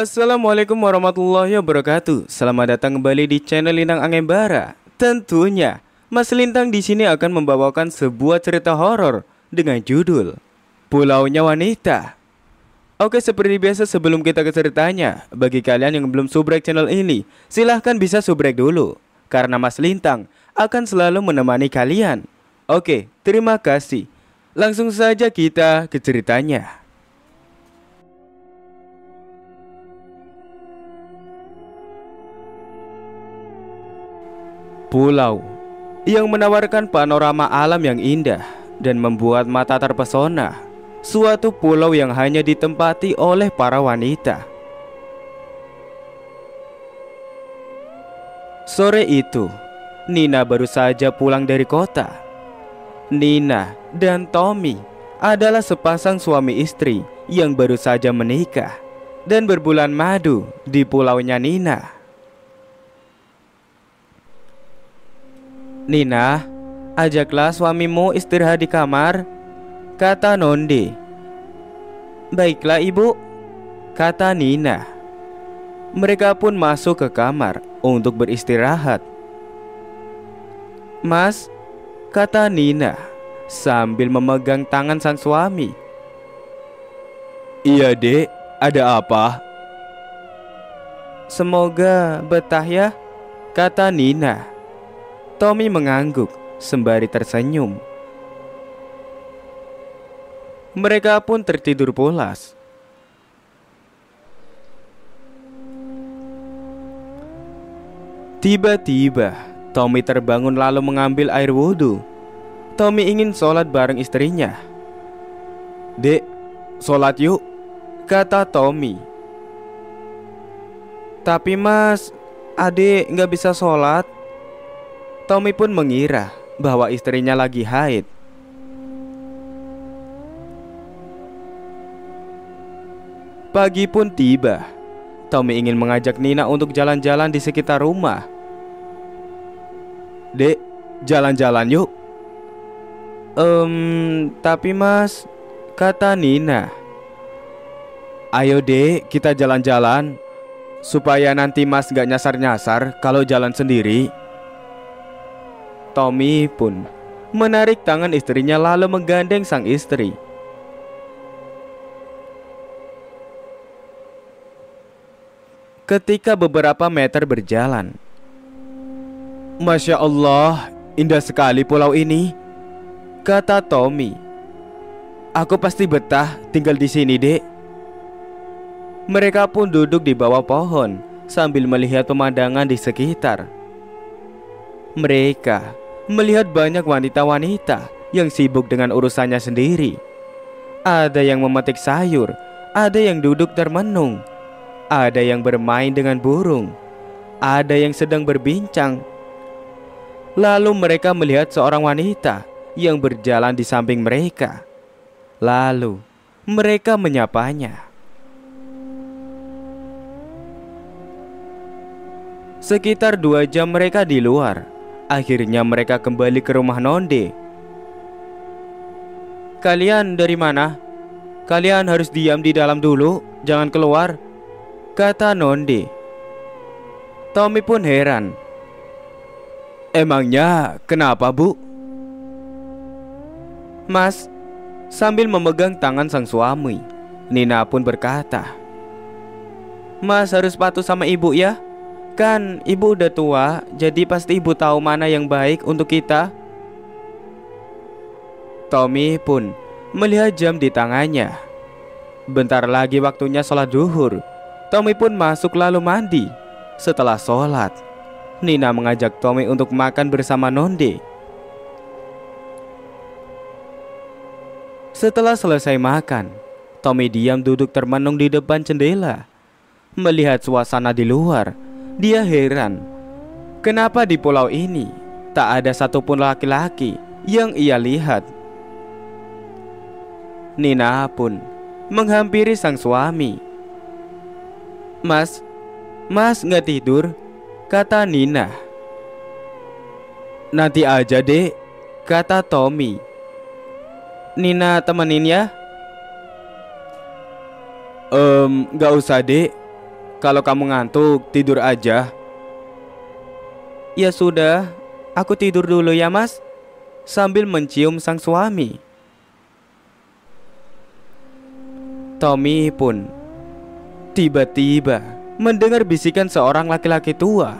Assalamualaikum warahmatullahi wabarakatuh. Selamat datang kembali di channel Lintang Angembara. Tentunya, Mas Lintang di sini akan membawakan sebuah cerita horor dengan judul Pulaunya Wanita. Oke, seperti biasa sebelum kita ke ceritanya, bagi kalian yang belum subscribe channel ini, silahkan bisa subscribe dulu. Karena Mas Lintang akan selalu menemani kalian. Oke, terima kasih. Langsung saja kita ke ceritanya. Pulau yang menawarkan panorama alam yang indah dan membuat mata terpesona. Suatu pulau yang hanya ditempati oleh para wanita. Sore itu, Nina baru saja pulang dari kota. Nina dan Tommy adalah sepasang suami istri yang baru saja menikah dan berbulan madu di pulaunya Nina. Nina, ajaklah suamimu istirahat di kamar, kata Nondi. Baiklah ibu, kata Nina. Mereka pun masuk ke kamar untuk beristirahat. Mas, kata Nina sambil memegang tangan sang suami. Iya dek, ada apa? Semoga betah ya, kata Nina Tommy mengangguk sembari tersenyum. Mereka pun tertidur pulas. Tiba-tiba, Tommy terbangun lalu mengambil air wudhu. Tommy ingin sholat bareng istrinya. Dek, sholat yuk, kata Tommy. Tapi mas, adik nggak bisa sholat, Tommy pun mengira bahwa istrinya lagi haid. Pagi pun tiba. Tommy ingin mengajak Nina untuk jalan-jalan di sekitar rumah. Dek, jalan-jalan yuk. Um, tapi mas, kata Nina. Ayo dek, kita jalan-jalan. Supaya nanti mas gak nyasar-nyasar kalau jalan sendiri. Tommy pun menarik tangan istrinya lalu menggandeng sang istri. Ketika beberapa meter berjalan, Masya Allah, indah sekali pulau ini, kata Tommy. Aku pasti betah tinggal di sini, Dek. Mereka pun duduk di bawah pohon sambil melihat pemandangan di sekitar. Mereka melihat banyak wanita-wanita yang sibuk dengan urusannya sendiri. Ada yang memetik sayur, ada yang duduk termenung, ada yang bermain dengan burung, ada yang sedang berbincang. Lalu mereka melihat seorang wanita yang berjalan di samping mereka. Lalu mereka menyapanya. Sekitar dua jam mereka di luar Akhirnya mereka kembali ke rumah Nonde. Kalian dari mana? Kalian harus diam di dalam dulu, jangan keluar, kata Nonde. Tommy pun heran. Emangnya kenapa, Bu? Mas, sambil memegang tangan sang suami, Nina pun berkata, "Mas harus patuh sama ibu ya." Kan ibu udah tua, jadi pasti ibu tahu mana yang baik untuk kita. Tommy pun melihat jam di tangannya. Bentar lagi waktunya sholat duhur. Tommy pun masuk lalu mandi. Setelah sholat, Nina mengajak Tommy untuk makan bersama Nonde. Setelah selesai makan, Tommy diam duduk termenung di depan jendela, melihat suasana di luar. Dia heran, kenapa di pulau ini tak ada satupun laki-laki yang ia lihat. Nina pun menghampiri sang suami. "Mas, Mas nggak tidur?" kata Nina. "Nanti aja, deh, kata Tommy. "Nina temenin ya?" um, nggak usah, Dek. Kalau kamu ngantuk, tidur aja. Ya sudah, aku tidur dulu ya, Mas. Sambil mencium sang suami. Tommy pun tiba-tiba mendengar bisikan seorang laki-laki tua.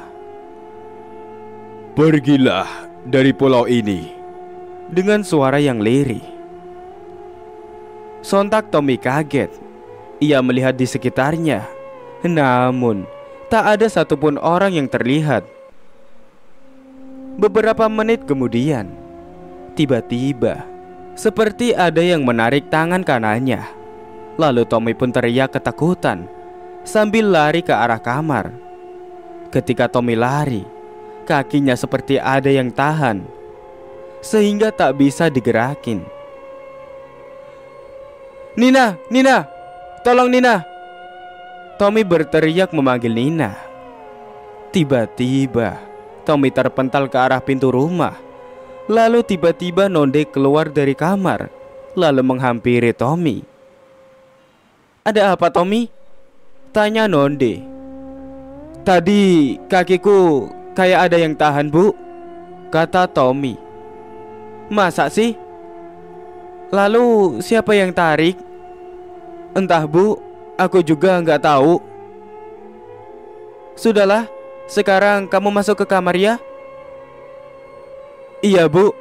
Pergilah dari pulau ini dengan suara yang lirih. Sontak Tommy kaget. Ia melihat di sekitarnya namun, tak ada satupun orang yang terlihat. Beberapa menit kemudian, tiba-tiba seperti ada yang menarik tangan kanannya. Lalu Tommy pun teriak ketakutan sambil lari ke arah kamar. Ketika Tommy lari, kakinya seperti ada yang tahan sehingga tak bisa digerakin. Nina, Nina, tolong Nina, Tommy berteriak memanggil Nina. Tiba-tiba, Tommy terpental ke arah pintu rumah. Lalu tiba-tiba Nonde keluar dari kamar, lalu menghampiri Tommy. "Ada apa, Tommy?" tanya Nonde. "Tadi kakiku kayak ada yang tahan, Bu," kata Tommy. "Masa sih?" Lalu siapa yang tarik? Entah bu Aku juga nggak tahu. Sudahlah, sekarang kamu masuk ke kamar ya. Iya bu,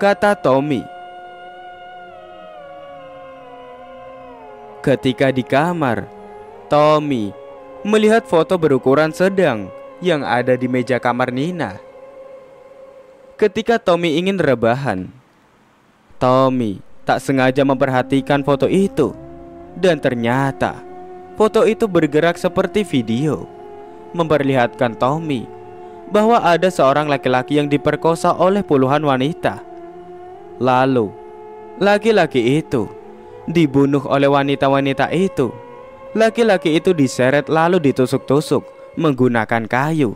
kata Tommy. Ketika di kamar, Tommy melihat foto berukuran sedang yang ada di meja kamar Nina. Ketika Tommy ingin rebahan, Tommy tak sengaja memperhatikan foto itu, dan ternyata foto itu bergerak seperti video, memperlihatkan Tommy bahwa ada seorang laki-laki yang diperkosa oleh puluhan wanita. Lalu, laki-laki itu dibunuh oleh wanita-wanita itu. Laki-laki itu diseret lalu ditusuk-tusuk menggunakan kayu.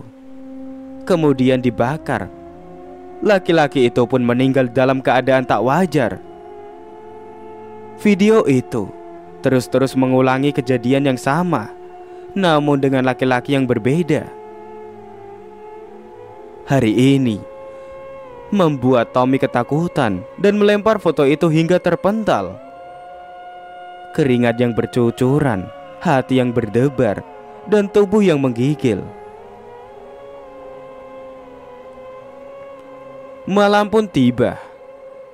Kemudian dibakar. Laki-laki itu pun meninggal dalam keadaan tak wajar. Video itu terus-terus mengulangi kejadian yang sama, namun dengan laki-laki yang berbeda. Hari ini membuat Tommy ketakutan dan melempar foto itu hingga terpental. Keringat yang bercucuran, hati yang berdebar, dan tubuh yang menggigil. Malam pun tiba.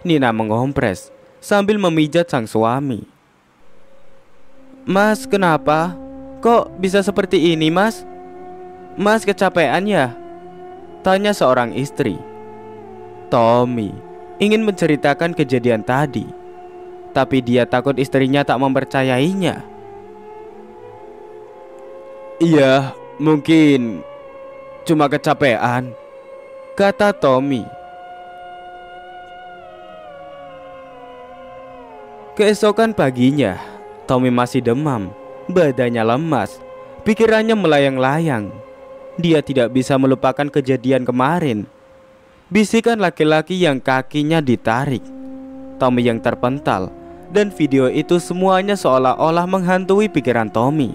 Nina mengompres sambil memijat sang suami. Mas, kenapa? Kok bisa seperti ini, Mas? Mas kecapean ya? Tanya seorang istri. Tommy ingin menceritakan kejadian tadi, tapi dia takut istrinya tak mempercayainya. Iya, mungkin cuma kecapean, kata Tommy. Keesokan paginya, Tommy masih demam, badannya lemas, pikirannya melayang-layang. Dia tidak bisa melupakan kejadian kemarin. Bisikan laki-laki yang kakinya ditarik, Tommy yang terpental, dan video itu semuanya seolah-olah menghantui pikiran Tommy.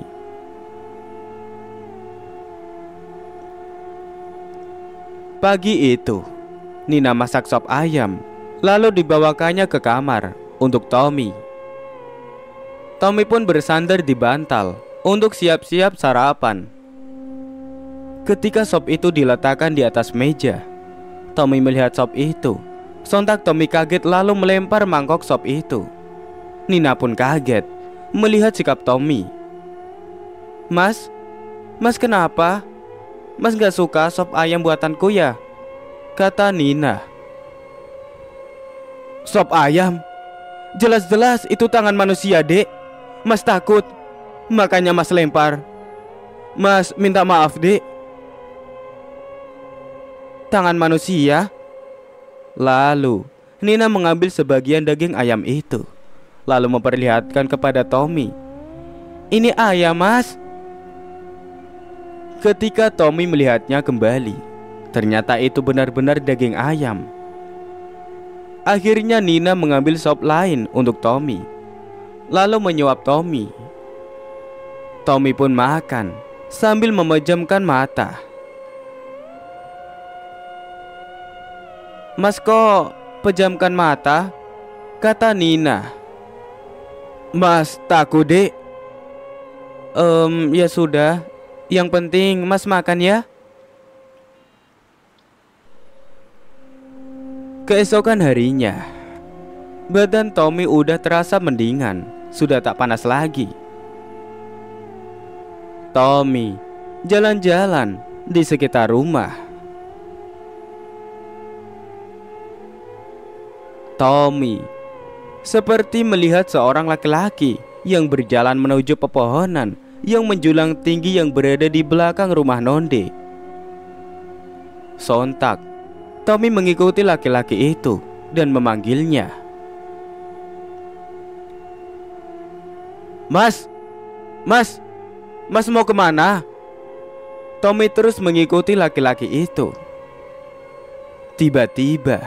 Pagi itu, Nina masak sop ayam, lalu dibawakannya ke kamar untuk Tommy Tommy pun bersandar di bantal untuk siap-siap sarapan. Ketika sop itu diletakkan di atas meja, Tommy melihat sop itu. Sontak Tommy kaget lalu melempar mangkok sop itu. Nina pun kaget melihat sikap Tommy. Mas, mas kenapa? Mas gak suka sop ayam buatanku ya? Kata Nina. Sop ayam? Jelas-jelas itu tangan manusia, dek. Mas takut, makanya Mas lempar. Mas minta maaf, Dek. Tangan manusia. Lalu, Nina mengambil sebagian daging ayam itu, lalu memperlihatkan kepada Tommy. Ini ayam, Mas. Ketika Tommy melihatnya kembali, ternyata itu benar-benar daging ayam. Akhirnya Nina mengambil sop lain untuk Tommy lalu menyuap Tommy. Tommy pun makan sambil memejamkan mata. Mas kok pejamkan mata? Kata Nina. Mas takut dek. Um, ya sudah. Yang penting mas makan ya. Keesokan harinya, badan Tommy udah terasa mendingan sudah tak panas lagi. Tommy jalan-jalan di sekitar rumah. Tommy seperti melihat seorang laki-laki yang berjalan menuju pepohonan yang menjulang tinggi yang berada di belakang rumah Nonde. Sontak, Tommy mengikuti laki-laki itu dan memanggilnya. Mas, mas, mas mau kemana? Tommy terus mengikuti laki-laki itu. Tiba-tiba,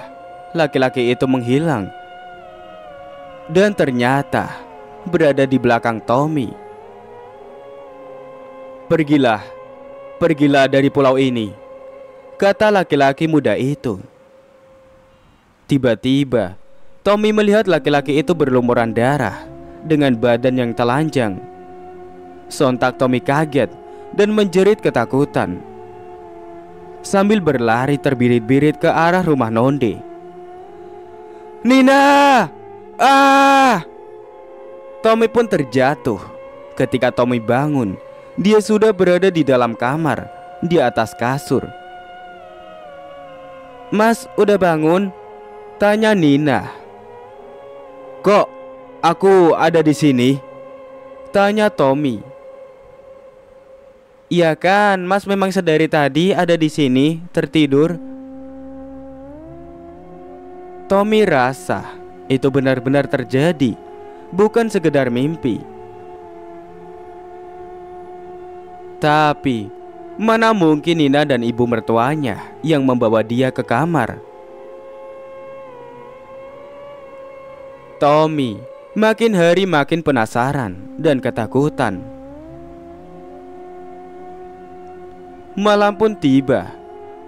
laki-laki itu menghilang. Dan ternyata berada di belakang Tommy. Pergilah, pergilah dari pulau ini, kata laki-laki muda itu. Tiba-tiba, Tommy melihat laki-laki itu berlumuran darah dengan badan yang telanjang. Sontak Tommy kaget dan menjerit ketakutan. Sambil berlari terbirit-birit ke arah rumah Nonde. Nina! Ah! Tommy pun terjatuh. Ketika Tommy bangun, dia sudah berada di dalam kamar, di atas kasur. Mas udah bangun? Tanya Nina Kok Aku ada di sini? Tanya Tommy. Iya kan, Mas memang sedari tadi ada di sini, tertidur. Tommy rasa itu benar-benar terjadi, bukan sekedar mimpi. Tapi, mana mungkin Nina dan ibu mertuanya yang membawa dia ke kamar? Tommy makin hari makin penasaran dan ketakutan. Malam pun tiba.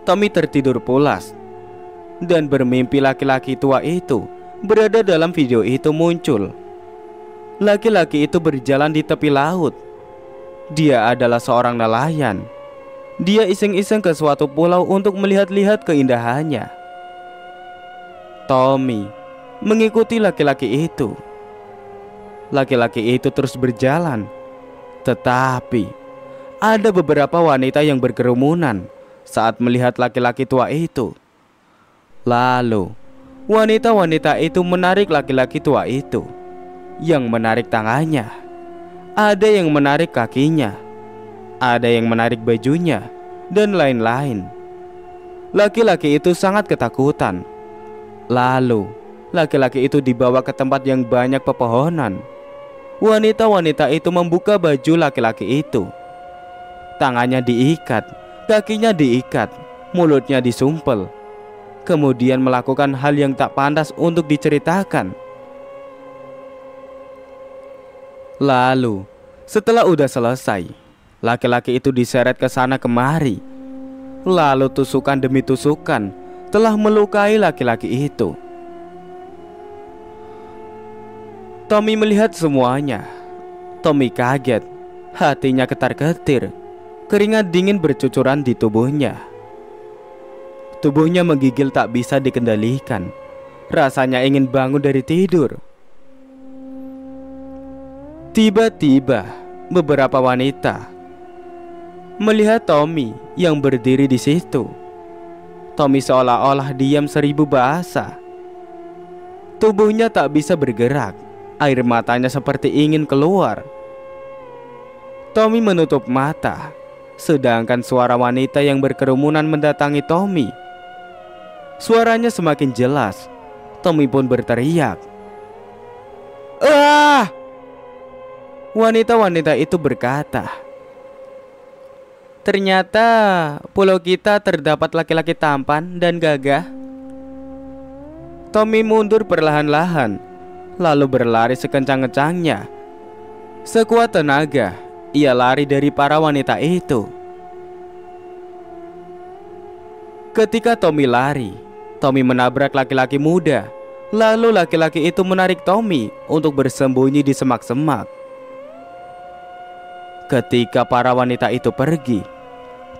Tommy tertidur pulas dan bermimpi laki-laki tua itu berada dalam video itu muncul. Laki-laki itu berjalan di tepi laut. Dia adalah seorang nelayan. Dia iseng-iseng ke suatu pulau untuk melihat-lihat keindahannya. Tommy mengikuti laki-laki itu. Laki-laki itu terus berjalan. Tetapi ada beberapa wanita yang berkerumunan saat melihat laki-laki tua itu. Lalu, wanita-wanita itu menarik laki-laki tua itu. Yang menarik tangannya, ada yang menarik kakinya, ada yang menarik bajunya, dan lain-lain. Laki-laki itu sangat ketakutan. Lalu, laki-laki itu dibawa ke tempat yang banyak pepohonan. Wanita-wanita itu membuka baju laki-laki itu. Tangannya diikat, kakinya diikat, mulutnya disumpel. Kemudian melakukan hal yang tak pantas untuk diceritakan. Lalu, setelah udah selesai, laki-laki itu diseret ke sana kemari. Lalu tusukan demi tusukan telah melukai laki-laki itu. Tommy melihat semuanya. Tommy kaget, hatinya ketar-ketir. Keringat dingin bercucuran di tubuhnya. Tubuhnya menggigil tak bisa dikendalikan. Rasanya ingin bangun dari tidur. Tiba-tiba, beberapa wanita melihat Tommy yang berdiri di situ. Tommy seolah-olah diam seribu bahasa. Tubuhnya tak bisa bergerak. Air matanya seperti ingin keluar. Tommy menutup mata, sedangkan suara wanita yang berkerumunan mendatangi Tommy. Suaranya semakin jelas. Tommy pun berteriak. "Ah!" Wanita-wanita itu berkata, "Ternyata pulau kita terdapat laki-laki tampan dan gagah." Tommy mundur perlahan-lahan lalu berlari sekencang-kencangnya. Sekuat tenaga, ia lari dari para wanita itu. Ketika Tommy lari, Tommy menabrak laki-laki muda. Lalu laki-laki itu menarik Tommy untuk bersembunyi di semak-semak. Ketika para wanita itu pergi,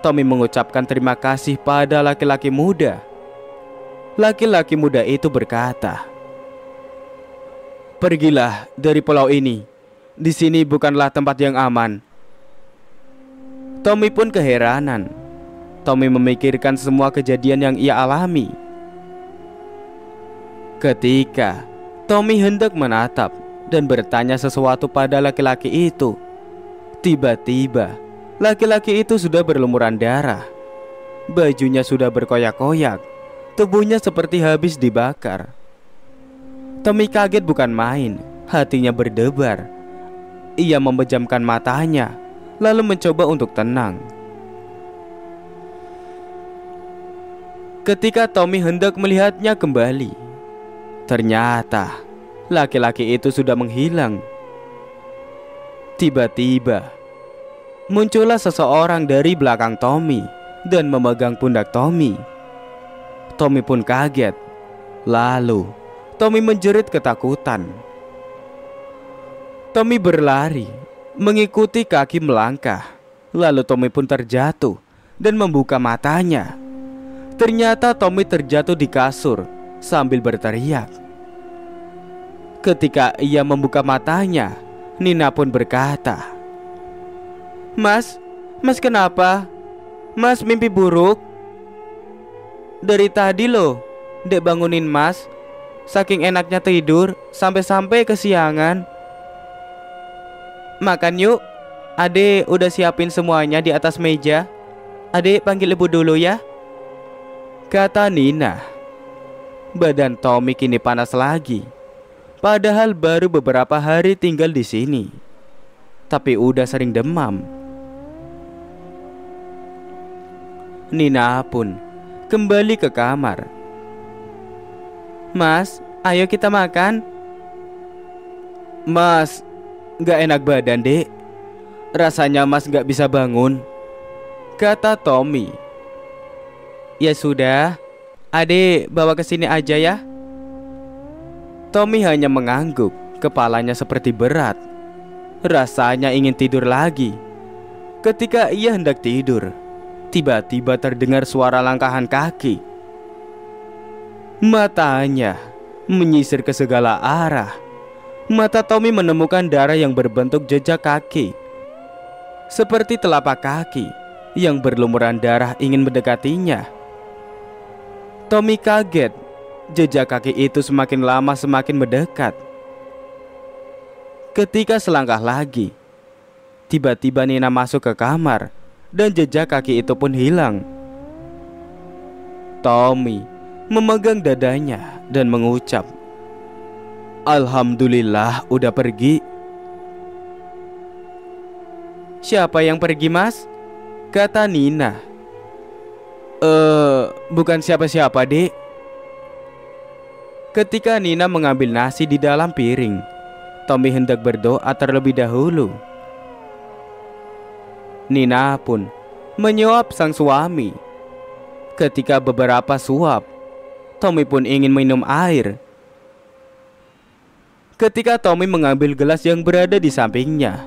Tommy mengucapkan terima kasih pada laki-laki muda. Laki-laki muda itu berkata, Pergilah dari pulau ini. Di sini bukanlah tempat yang aman. Tommy pun keheranan. Tommy memikirkan semua kejadian yang ia alami. Ketika Tommy hendak menatap dan bertanya sesuatu pada laki-laki itu, tiba-tiba laki-laki itu sudah berlumuran darah. Bajunya sudah berkoyak-koyak, tubuhnya seperti habis dibakar. Tommy kaget bukan main, hatinya berdebar. Ia memejamkan matanya, lalu mencoba untuk tenang. Ketika Tommy hendak melihatnya kembali, ternyata laki-laki itu sudah menghilang. Tiba-tiba, muncullah seseorang dari belakang Tommy dan memegang pundak Tommy. Tommy pun kaget. Lalu, Tommy menjerit ketakutan. Tommy berlari, mengikuti kaki melangkah. Lalu Tommy pun terjatuh dan membuka matanya. Ternyata Tommy terjatuh di kasur sambil berteriak. Ketika ia membuka matanya, Nina pun berkata, "Mas, Mas kenapa? Mas mimpi buruk?" Dari tadi loh, Dek bangunin Mas Saking enaknya tidur, sampai-sampai kesiangan. Makan yuk. Ade udah siapin semuanya di atas meja. Ade panggil ibu dulu ya. Kata Nina. Badan Tommy kini panas lagi. Padahal baru beberapa hari tinggal di sini. Tapi udah sering demam. Nina pun kembali ke kamar Mas, ayo kita makan. Mas, gak enak badan, dek. Rasanya mas gak bisa bangun. Kata Tommy. Ya sudah, adik bawa ke sini aja ya. Tommy hanya mengangguk, kepalanya seperti berat. Rasanya ingin tidur lagi. Ketika ia hendak tidur, tiba-tiba terdengar suara langkahan kaki. Matanya menyisir ke segala arah. Mata Tommy menemukan darah yang berbentuk jejak kaki. Seperti telapak kaki yang berlumuran darah ingin mendekatinya. Tommy kaget. Jejak kaki itu semakin lama semakin mendekat. Ketika selangkah lagi, tiba-tiba Nina masuk ke kamar dan jejak kaki itu pun hilang. Tommy memegang dadanya dan mengucap, "Alhamdulillah, udah pergi." "Siapa yang pergi, Mas?" kata Nina. "Eh, bukan siapa-siapa, Dek." Ketika Nina mengambil nasi di dalam piring, Tommy hendak berdoa terlebih dahulu. Nina pun menyuap sang suami. Ketika beberapa suap Tommy pun ingin minum air. Ketika Tommy mengambil gelas yang berada di sampingnya,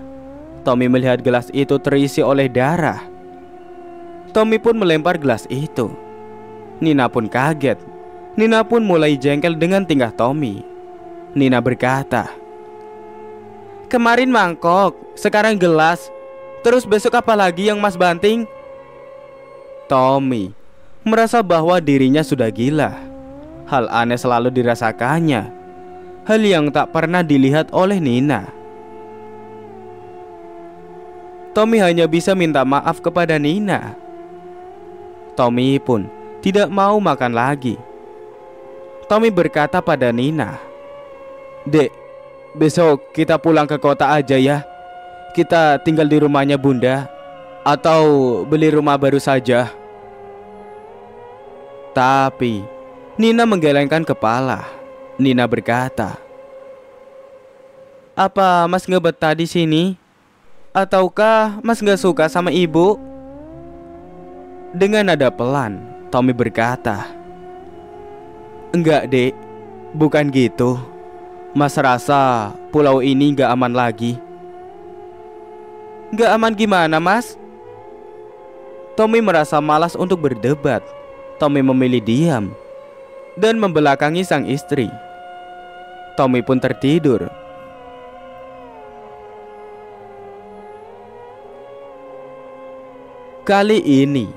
Tommy melihat gelas itu terisi oleh darah. Tommy pun melempar gelas itu. Nina pun kaget. Nina pun mulai jengkel dengan tingkah Tommy. Nina berkata, "Kemarin mangkok, sekarang gelas, terus besok apa lagi yang Mas banting?" Tommy merasa bahwa dirinya sudah gila hal aneh selalu dirasakannya Hal yang tak pernah dilihat oleh Nina Tommy hanya bisa minta maaf kepada Nina Tommy pun tidak mau makan lagi Tommy berkata pada Nina Dek, besok kita pulang ke kota aja ya Kita tinggal di rumahnya bunda Atau beli rumah baru saja Tapi Nina menggelengkan kepala. Nina berkata, "Apa Mas nggak betah di sini? Ataukah Mas nggak suka sama ibu?" Dengan nada pelan, Tommy berkata, "Enggak, Dek. Bukan gitu. Mas rasa pulau ini nggak aman lagi." Gak aman gimana mas? Tommy merasa malas untuk berdebat Tommy memilih diam dan membelakangi sang istri. Tommy pun tertidur. Kali ini,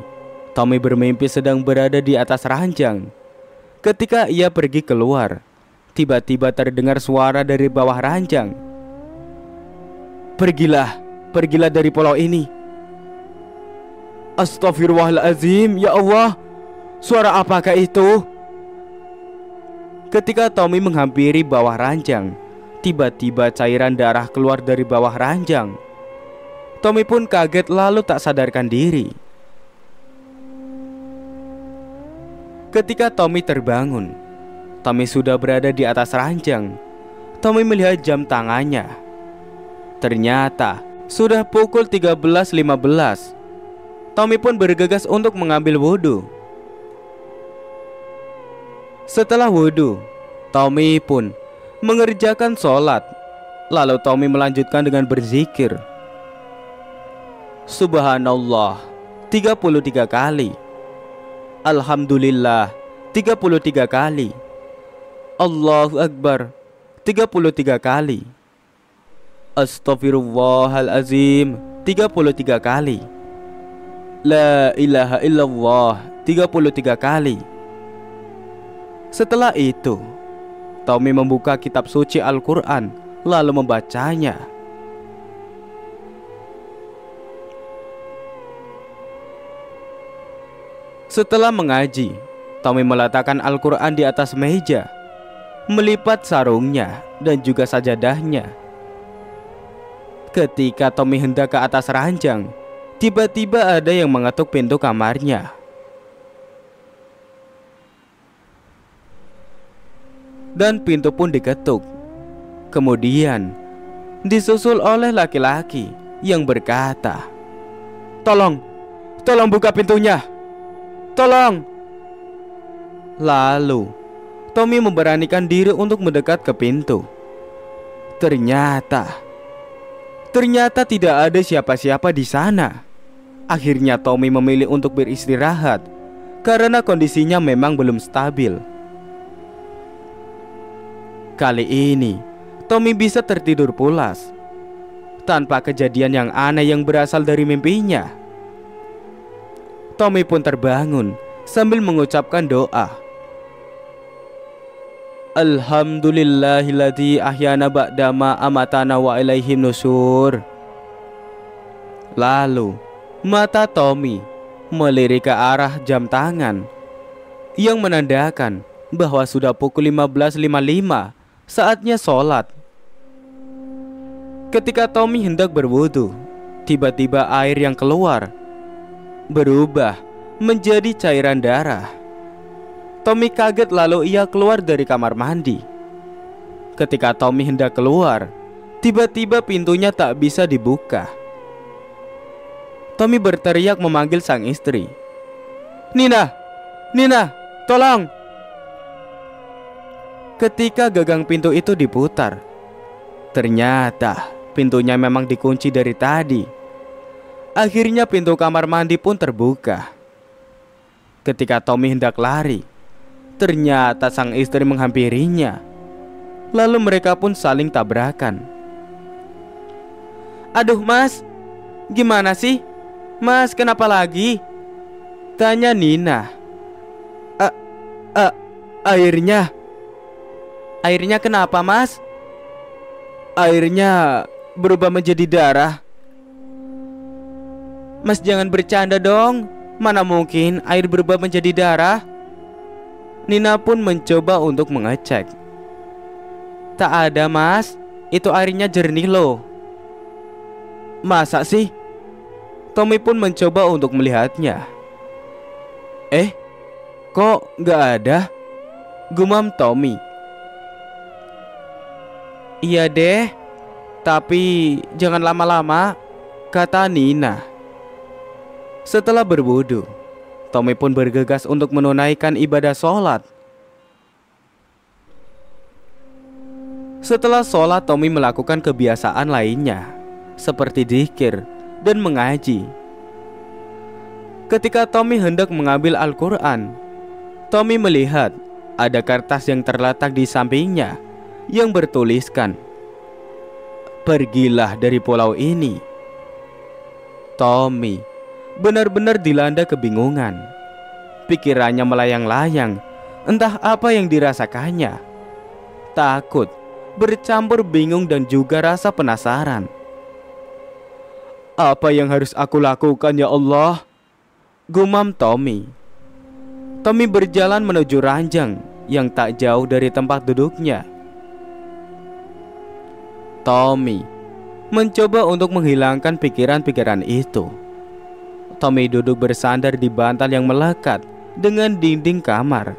Tommy bermimpi sedang berada di atas ranjang. Ketika ia pergi keluar, tiba-tiba terdengar suara dari bawah ranjang. "Pergilah, pergilah dari pulau ini." Astaghfirullahaladzim, ya Allah. Suara apakah itu? Ketika Tommy menghampiri bawah ranjang, tiba-tiba cairan darah keluar dari bawah ranjang. Tommy pun kaget lalu tak sadarkan diri. Ketika Tommy terbangun, Tommy sudah berada di atas ranjang. Tommy melihat jam tangannya. Ternyata sudah pukul 13.15. Tommy pun bergegas untuk mengambil wudhu. Setelah wudhu, Tommy pun mengerjakan sholat. Lalu Tommy melanjutkan dengan berzikir. Subhanallah 33 kali. Alhamdulillah 33 kali. Allahu Akbar 33 kali. Astaghfirullahalazim 33 kali. La ilaha illallah 33 kali. Setelah itu, Tommy membuka kitab suci Al-Quran lalu membacanya. Setelah mengaji, Tommy meletakkan Al-Quran di atas meja, melipat sarungnya dan juga sajadahnya. Ketika Tommy hendak ke atas ranjang, tiba-tiba ada yang mengetuk pintu kamarnya. dan pintu pun diketuk. Kemudian disusul oleh laki-laki yang berkata, "Tolong, tolong buka pintunya. Tolong." Lalu Tommy memberanikan diri untuk mendekat ke pintu. Ternyata Ternyata tidak ada siapa-siapa di sana. Akhirnya Tommy memilih untuk beristirahat karena kondisinya memang belum stabil. Kali ini, Tommy bisa tertidur pulas tanpa kejadian yang aneh yang berasal dari mimpinya. Tommy pun terbangun sambil mengucapkan doa. Alhamdulillahilladzi ahyana ba'dama amatana wa ilaihim nusur. Lalu, mata Tommy melirik ke arah jam tangan yang menandakan bahwa sudah pukul 15.55 saatnya sholat. Ketika Tommy hendak berwudu, tiba-tiba air yang keluar berubah menjadi cairan darah. Tommy kaget lalu ia keluar dari kamar mandi. Ketika Tommy hendak keluar, tiba-tiba pintunya tak bisa dibuka. Tommy berteriak memanggil sang istri. Nina, Nina, tolong, ketika gagang pintu itu diputar. Ternyata pintunya memang dikunci dari tadi. Akhirnya pintu kamar mandi pun terbuka. Ketika Tommy hendak lari, ternyata sang istri menghampirinya. Lalu mereka pun saling tabrakan. Aduh mas, gimana sih? Mas kenapa lagi? Tanya Nina. Akhirnya airnya Airnya kenapa mas? Airnya berubah menjadi darah Mas jangan bercanda dong Mana mungkin air berubah menjadi darah? Nina pun mencoba untuk mengecek Tak ada mas Itu airnya jernih loh Masa sih? Tommy pun mencoba untuk melihatnya Eh? Kok gak ada? Gumam Tommy Iya deh, tapi jangan lama-lama, kata Nina. Setelah berwudu, Tommy pun bergegas untuk menunaikan ibadah sholat. Setelah sholat, Tommy melakukan kebiasaan lainnya, seperti dikir dan mengaji. Ketika Tommy hendak mengambil Al-Quran, Tommy melihat ada kertas yang terletak di sampingnya yang bertuliskan Pergilah dari pulau ini Tommy benar-benar dilanda kebingungan Pikirannya melayang-layang Entah apa yang dirasakannya Takut, bercampur bingung dan juga rasa penasaran Apa yang harus aku lakukan ya Allah? Gumam Tommy Tommy berjalan menuju ranjang yang tak jauh dari tempat duduknya. Tommy mencoba untuk menghilangkan pikiran-pikiran itu. Tommy duduk bersandar di bantal yang melekat dengan dinding kamar.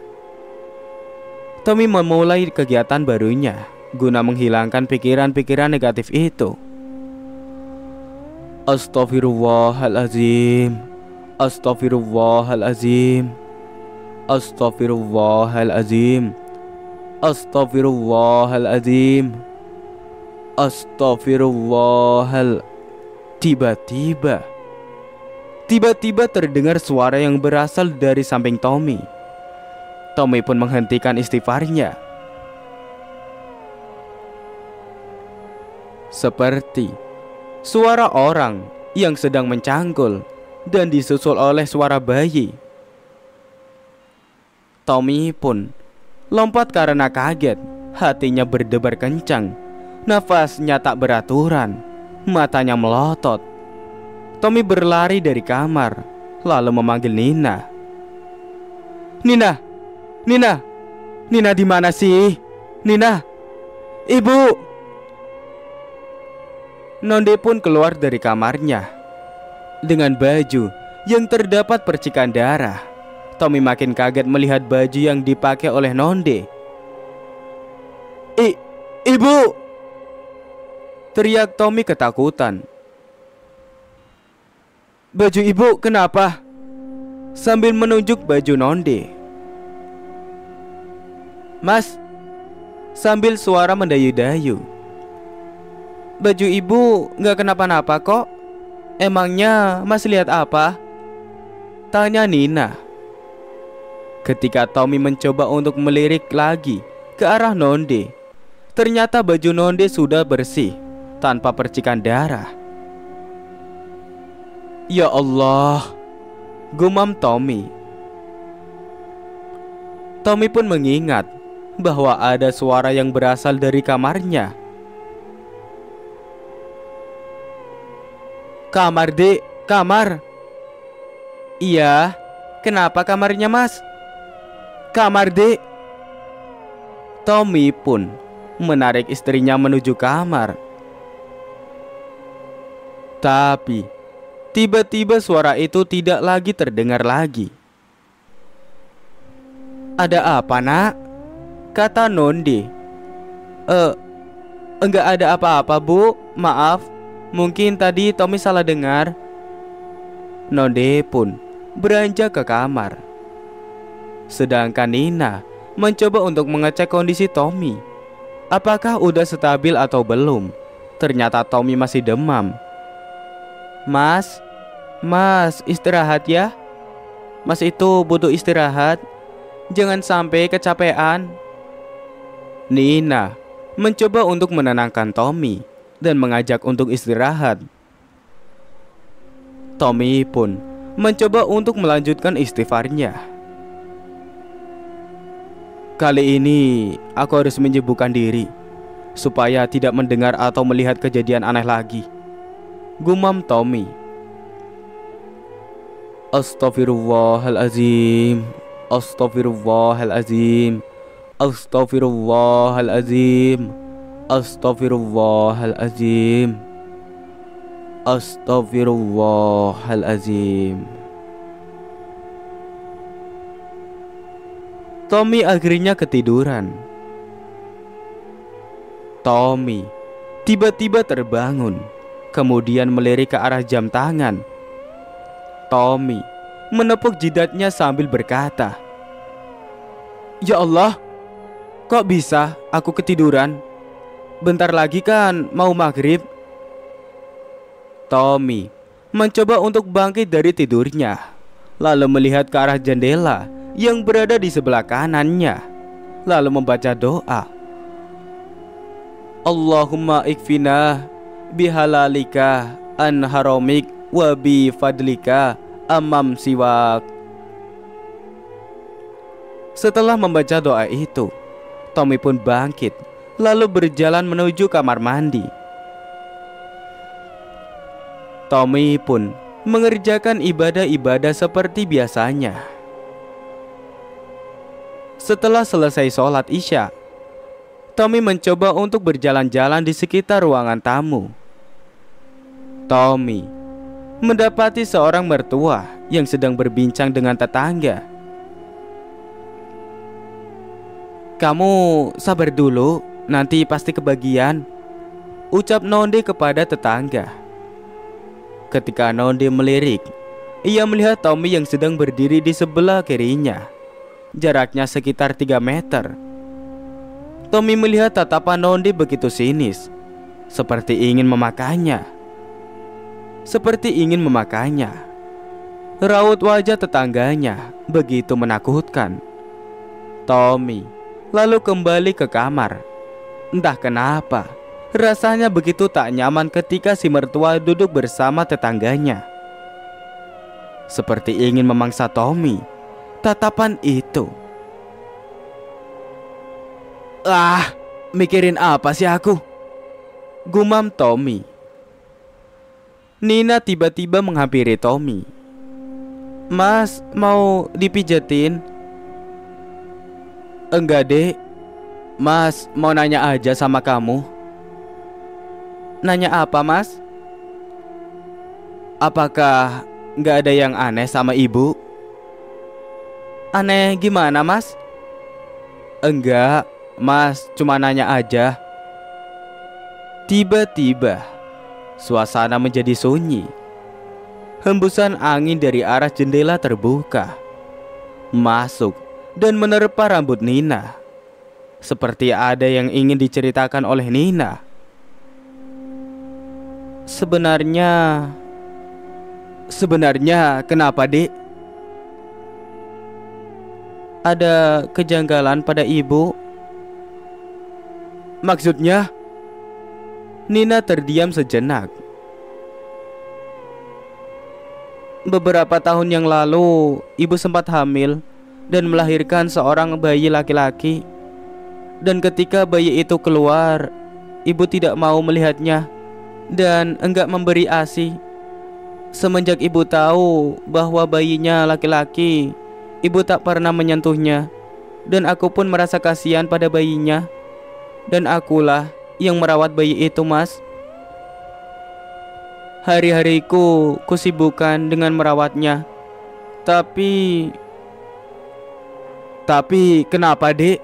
Tommy memulai kegiatan barunya guna menghilangkan pikiran-pikiran negatif itu. Astagfirullahalazim. Astagfirullahalazim. Astagfirullahalazim. Astagfirullahalazim. Astagfirullahal. Tiba-tiba. Tiba-tiba terdengar suara yang berasal dari samping Tommy. Tommy pun menghentikan istighfarnya. Seperti suara orang yang sedang mencangkul dan disusul oleh suara bayi. Tommy pun lompat karena kaget, hatinya berdebar kencang Nafasnya tak beraturan, matanya melotot. Tommy berlari dari kamar, lalu memanggil Nina. Nina, Nina, Nina di mana sih? Nina, ibu. Nonde pun keluar dari kamarnya dengan baju yang terdapat percikan darah. Tommy makin kaget melihat baju yang dipakai oleh Nonde. I, ibu. Teriak Tommy ketakutan. Baju ibu kenapa? Sambil menunjuk baju Nonde. Mas, sambil suara mendayu-dayu. Baju ibu nggak kenapa-napa kok. Emangnya mas lihat apa? Tanya Nina. Ketika Tommy mencoba untuk melirik lagi ke arah Nonde, ternyata baju Nonde sudah bersih tanpa percikan darah. Ya Allah, gumam Tommy. Tommy pun mengingat bahwa ada suara yang berasal dari kamarnya. Kamar, Dek, kamar. Iya, kenapa kamarnya, Mas? Kamar, Dek. Tommy pun menarik istrinya menuju kamar. Tapi tiba-tiba suara itu tidak lagi terdengar lagi. Ada apa nak? Kata Nondi. Eh, enggak ada apa-apa bu, maaf. Mungkin tadi Tommy salah dengar. Nondi pun beranjak ke kamar. Sedangkan Nina mencoba untuk mengecek kondisi Tommy. Apakah udah stabil atau belum? Ternyata Tommy masih demam Mas, Mas istirahat ya. Mas itu butuh istirahat. Jangan sampai kecapean. Nina mencoba untuk menenangkan Tommy dan mengajak untuk istirahat. Tommy pun mencoba untuk melanjutkan istighfarnya. Kali ini aku harus menyibukkan diri supaya tidak mendengar atau melihat kejadian aneh lagi. Gumam Tommy Astaghfirullahalazim Astaghfirullahalazim Astaghfirullahalazim Astaghfirullahalazim Astaghfirullahalazim Tommy akhirnya ketiduran Tommy tiba-tiba terbangun kemudian melirik ke arah jam tangan. Tommy menepuk jidatnya sambil berkata, "Ya Allah, kok bisa aku ketiduran? Bentar lagi kan mau maghrib." Tommy mencoba untuk bangkit dari tidurnya, lalu melihat ke arah jendela yang berada di sebelah kanannya, lalu membaca doa. Allahumma ikfina bihalalika an haramik wa bi fadlika amam siwak. Setelah membaca doa itu, Tommy pun bangkit lalu berjalan menuju kamar mandi. Tommy pun mengerjakan ibadah-ibadah seperti biasanya. Setelah selesai sholat Isya, Tommy mencoba untuk berjalan-jalan di sekitar ruangan tamu. Tommy mendapati seorang mertua yang sedang berbincang dengan tetangga. Kamu sabar dulu, nanti pasti kebagian. Ucap Nonde kepada tetangga. Ketika Nonde melirik, ia melihat Tommy yang sedang berdiri di sebelah kirinya. Jaraknya sekitar 3 meter. Tommy melihat tatapan Nonde begitu sinis, seperti ingin memakannya seperti ingin memakannya. Raut wajah tetangganya begitu menakutkan. Tommy lalu kembali ke kamar. Entah kenapa, rasanya begitu tak nyaman ketika si mertua duduk bersama tetangganya. Seperti ingin memangsa Tommy, tatapan itu. Ah, mikirin apa sih aku? Gumam Tommy Nina tiba-tiba menghampiri Tommy. Mas, mau dipijetin? Enggak deh Mas, mau nanya aja sama kamu Nanya apa mas? Apakah nggak ada yang aneh sama ibu? Aneh gimana mas? Enggak, mas cuma nanya aja Tiba-tiba Suasana menjadi sunyi. Hembusan angin dari arah jendela terbuka. Masuk dan menerpa rambut Nina. Seperti ada yang ingin diceritakan oleh Nina. Sebenarnya Sebenarnya kenapa, Dek? Ada kejanggalan pada ibu? Maksudnya? Nina terdiam sejenak. Beberapa tahun yang lalu, ibu sempat hamil dan melahirkan seorang bayi laki-laki. Dan ketika bayi itu keluar, ibu tidak mau melihatnya dan enggak memberi ASI. Semenjak ibu tahu bahwa bayinya laki-laki, ibu tak pernah menyentuhnya, dan aku pun merasa kasihan pada bayinya. Dan akulah yang merawat bayi itu, Mas. Hari-hariku kusibukan dengan merawatnya. Tapi Tapi kenapa, Dek?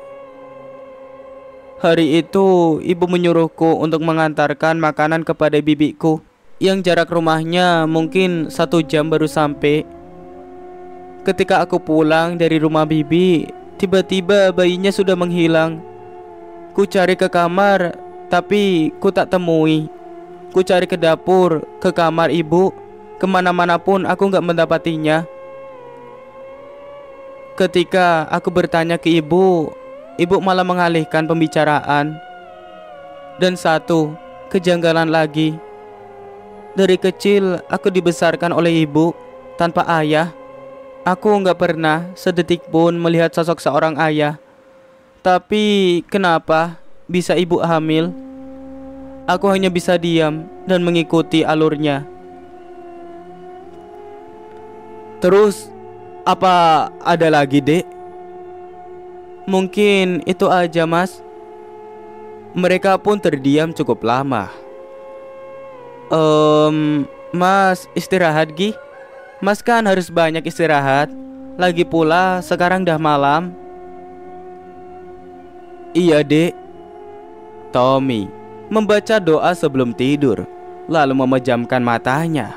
Hari itu ibu menyuruhku untuk mengantarkan makanan kepada bibiku yang jarak rumahnya mungkin satu jam baru sampai. Ketika aku pulang dari rumah bibi, tiba-tiba bayinya sudah menghilang. Ku cari ke kamar, tapi ku tak temui Ku cari ke dapur, ke kamar ibu Kemana-mana pun aku nggak mendapatinya Ketika aku bertanya ke ibu Ibu malah mengalihkan pembicaraan Dan satu, kejanggalan lagi Dari kecil aku dibesarkan oleh ibu Tanpa ayah Aku nggak pernah sedetik pun melihat sosok seorang ayah Tapi kenapa bisa ibu hamil? Aku hanya bisa diam dan mengikuti alurnya. Terus, apa ada lagi, Dek? Mungkin itu aja, Mas. Mereka pun terdiam cukup lama. Um, Mas, istirahat, Gi. Mas kan harus banyak istirahat. Lagi pula, sekarang dah malam. Iya, Dek. Tommy membaca doa sebelum tidur, lalu memejamkan matanya.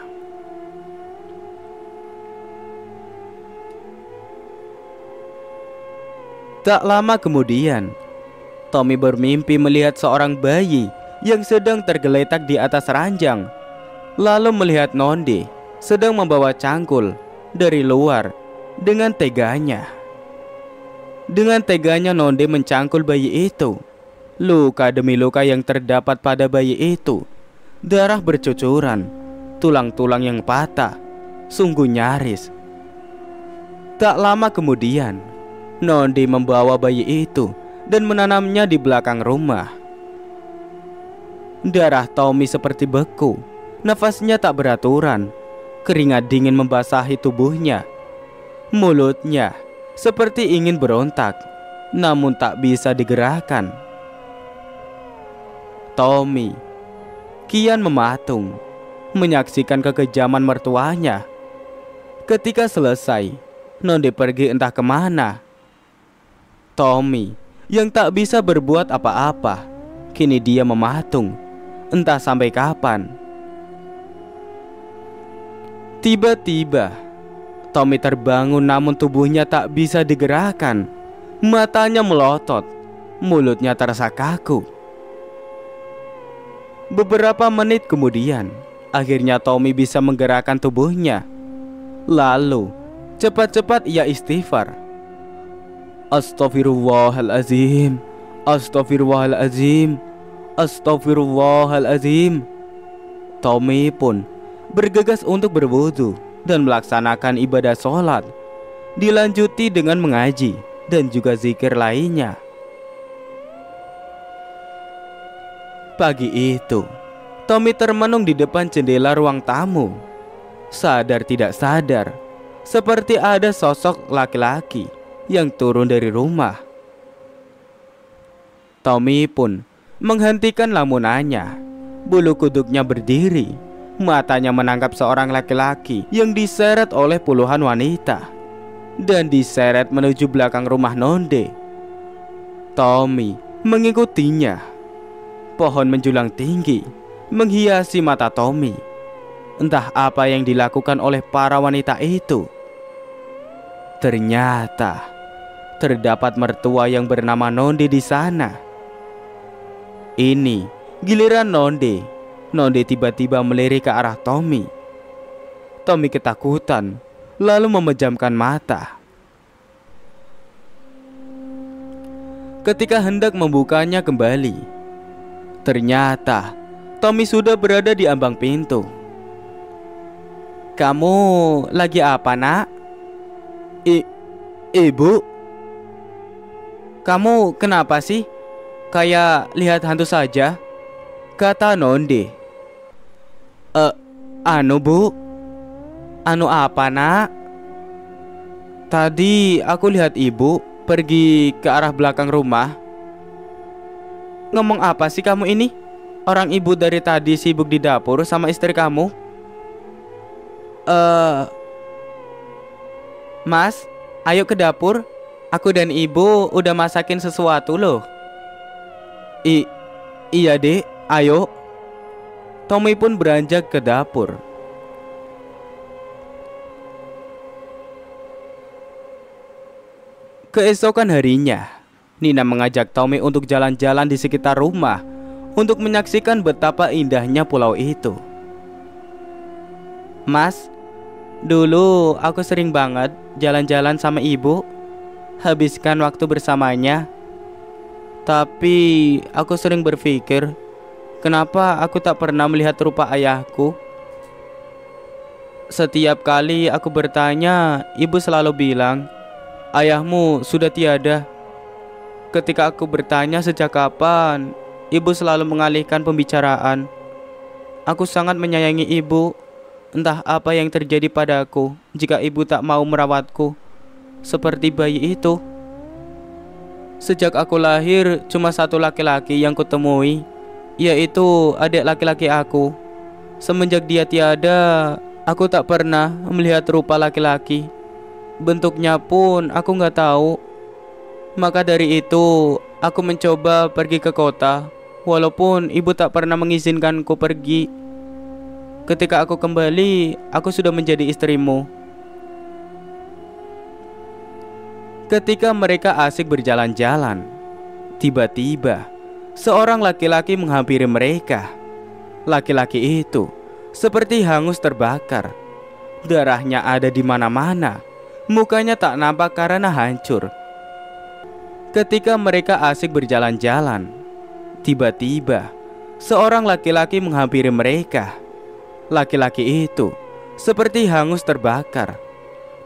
Tak lama kemudian, Tommy bermimpi melihat seorang bayi yang sedang tergeletak di atas ranjang, lalu melihat Nondi sedang membawa cangkul dari luar dengan teganya. Dengan teganya Nondi mencangkul bayi itu Luka demi luka yang terdapat pada bayi itu Darah bercucuran Tulang-tulang yang patah Sungguh nyaris Tak lama kemudian Nondi membawa bayi itu Dan menanamnya di belakang rumah Darah Tommy seperti beku Nafasnya tak beraturan Keringat dingin membasahi tubuhnya Mulutnya seperti ingin berontak, namun tak bisa digerakkan. Tommy kian mematung menyaksikan kekejaman mertuanya. Ketika selesai, Nonde pergi entah kemana. Tommy yang tak bisa berbuat apa-apa, kini dia mematung, entah sampai kapan. Tiba-tiba, Tommy terbangun namun tubuhnya tak bisa digerakkan. Matanya melotot, mulutnya terasa kaku. Beberapa menit kemudian, akhirnya Tommy bisa menggerakkan tubuhnya. Lalu, cepat-cepat ia istighfar. Astaghfirullahalazim. Astaghfirullahalazim. Astaghfirullahalazim. Tommy pun bergegas untuk berwudu dan melaksanakan ibadah sholat. Dilanjuti dengan mengaji dan juga zikir lainnya. Pagi itu, Tommy termenung di depan jendela ruang tamu. Sadar tidak sadar, seperti ada sosok laki-laki yang turun dari rumah. Tommy pun menghentikan lamunannya. Bulu kuduknya berdiri, matanya menangkap seorang laki-laki yang diseret oleh puluhan wanita dan diseret menuju belakang rumah Nonde. Tommy mengikutinya pohon menjulang tinggi menghiasi mata Tommy. Entah apa yang dilakukan oleh para wanita itu. Ternyata terdapat mertua yang bernama Nonde di sana. Ini giliran Nonde. Nonde tiba-tiba melirik ke arah Tommy. Tommy ketakutan lalu memejamkan mata. Ketika hendak membukanya kembali, Ternyata Tommy sudah berada di ambang pintu. Kamu lagi apa, Nak? I Ibu? Kamu kenapa sih? Kayak lihat hantu saja Kata Nonde E, anu bu? Anu apa nak? Tadi aku lihat ibu pergi ke arah belakang rumah Ngomong apa sih kamu ini? Orang ibu dari tadi sibuk di dapur sama istri kamu. Eh, uh, Mas, ayo ke dapur. Aku dan ibu udah masakin sesuatu loh. I iya deh, ayo. Tommy pun beranjak ke dapur. Keesokan harinya, Nina mengajak Tommy untuk jalan-jalan di sekitar rumah untuk menyaksikan betapa indahnya pulau itu. Mas, dulu aku sering banget jalan-jalan sama ibu, habiskan waktu bersamanya. Tapi aku sering berpikir, kenapa aku tak pernah melihat rupa ayahku? Setiap kali aku bertanya, ibu selalu bilang, "Ayahmu sudah tiada." Ketika aku bertanya sejak kapan, ibu selalu mengalihkan pembicaraan. Aku sangat menyayangi ibu. Entah apa yang terjadi padaku jika ibu tak mau merawatku. Seperti bayi itu. Sejak aku lahir, cuma satu laki-laki yang kutemui, yaitu adik laki-laki aku. Semenjak dia tiada, aku tak pernah melihat rupa laki-laki. Bentuknya pun aku nggak tahu maka dari itu, aku mencoba pergi ke kota, walaupun ibu tak pernah mengizinkanku pergi. Ketika aku kembali, aku sudah menjadi istrimu. Ketika mereka asik berjalan-jalan, tiba-tiba seorang laki-laki menghampiri mereka. Laki-laki itu seperti hangus terbakar. Darahnya ada di mana-mana. Mukanya tak nampak karena hancur Ketika mereka asik berjalan-jalan, tiba-tiba seorang laki-laki menghampiri mereka. Laki-laki itu seperti hangus terbakar.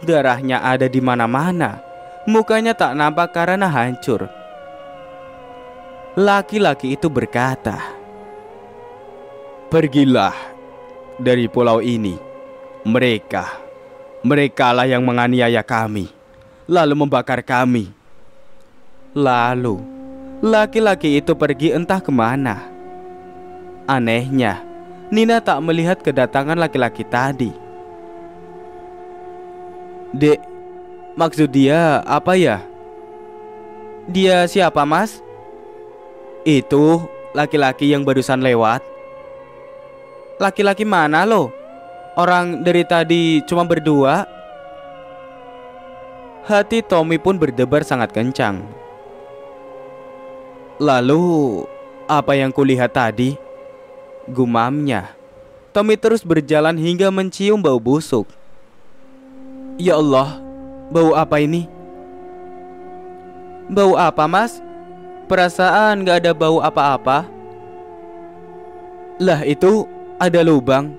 Darahnya ada di mana-mana. Mukanya tak nampak karena hancur. Laki-laki itu berkata, "Pergilah dari pulau ini. Mereka, merekalah yang menganiaya kami, lalu membakar kami." Lalu, laki-laki itu pergi entah kemana. Anehnya, Nina tak melihat kedatangan laki-laki tadi. Dek, maksud dia apa ya? Dia siapa, Mas? Itu laki-laki yang barusan lewat. Laki-laki mana lo? Orang dari tadi cuma berdua. Hati Tommy pun berdebar sangat kencang Lalu, apa yang kulihat tadi? Gumamnya. Tommy terus berjalan hingga mencium bau busuk. Ya Allah, bau apa ini? Bau apa mas? Perasaan gak ada bau apa-apa. Lah itu ada lubang.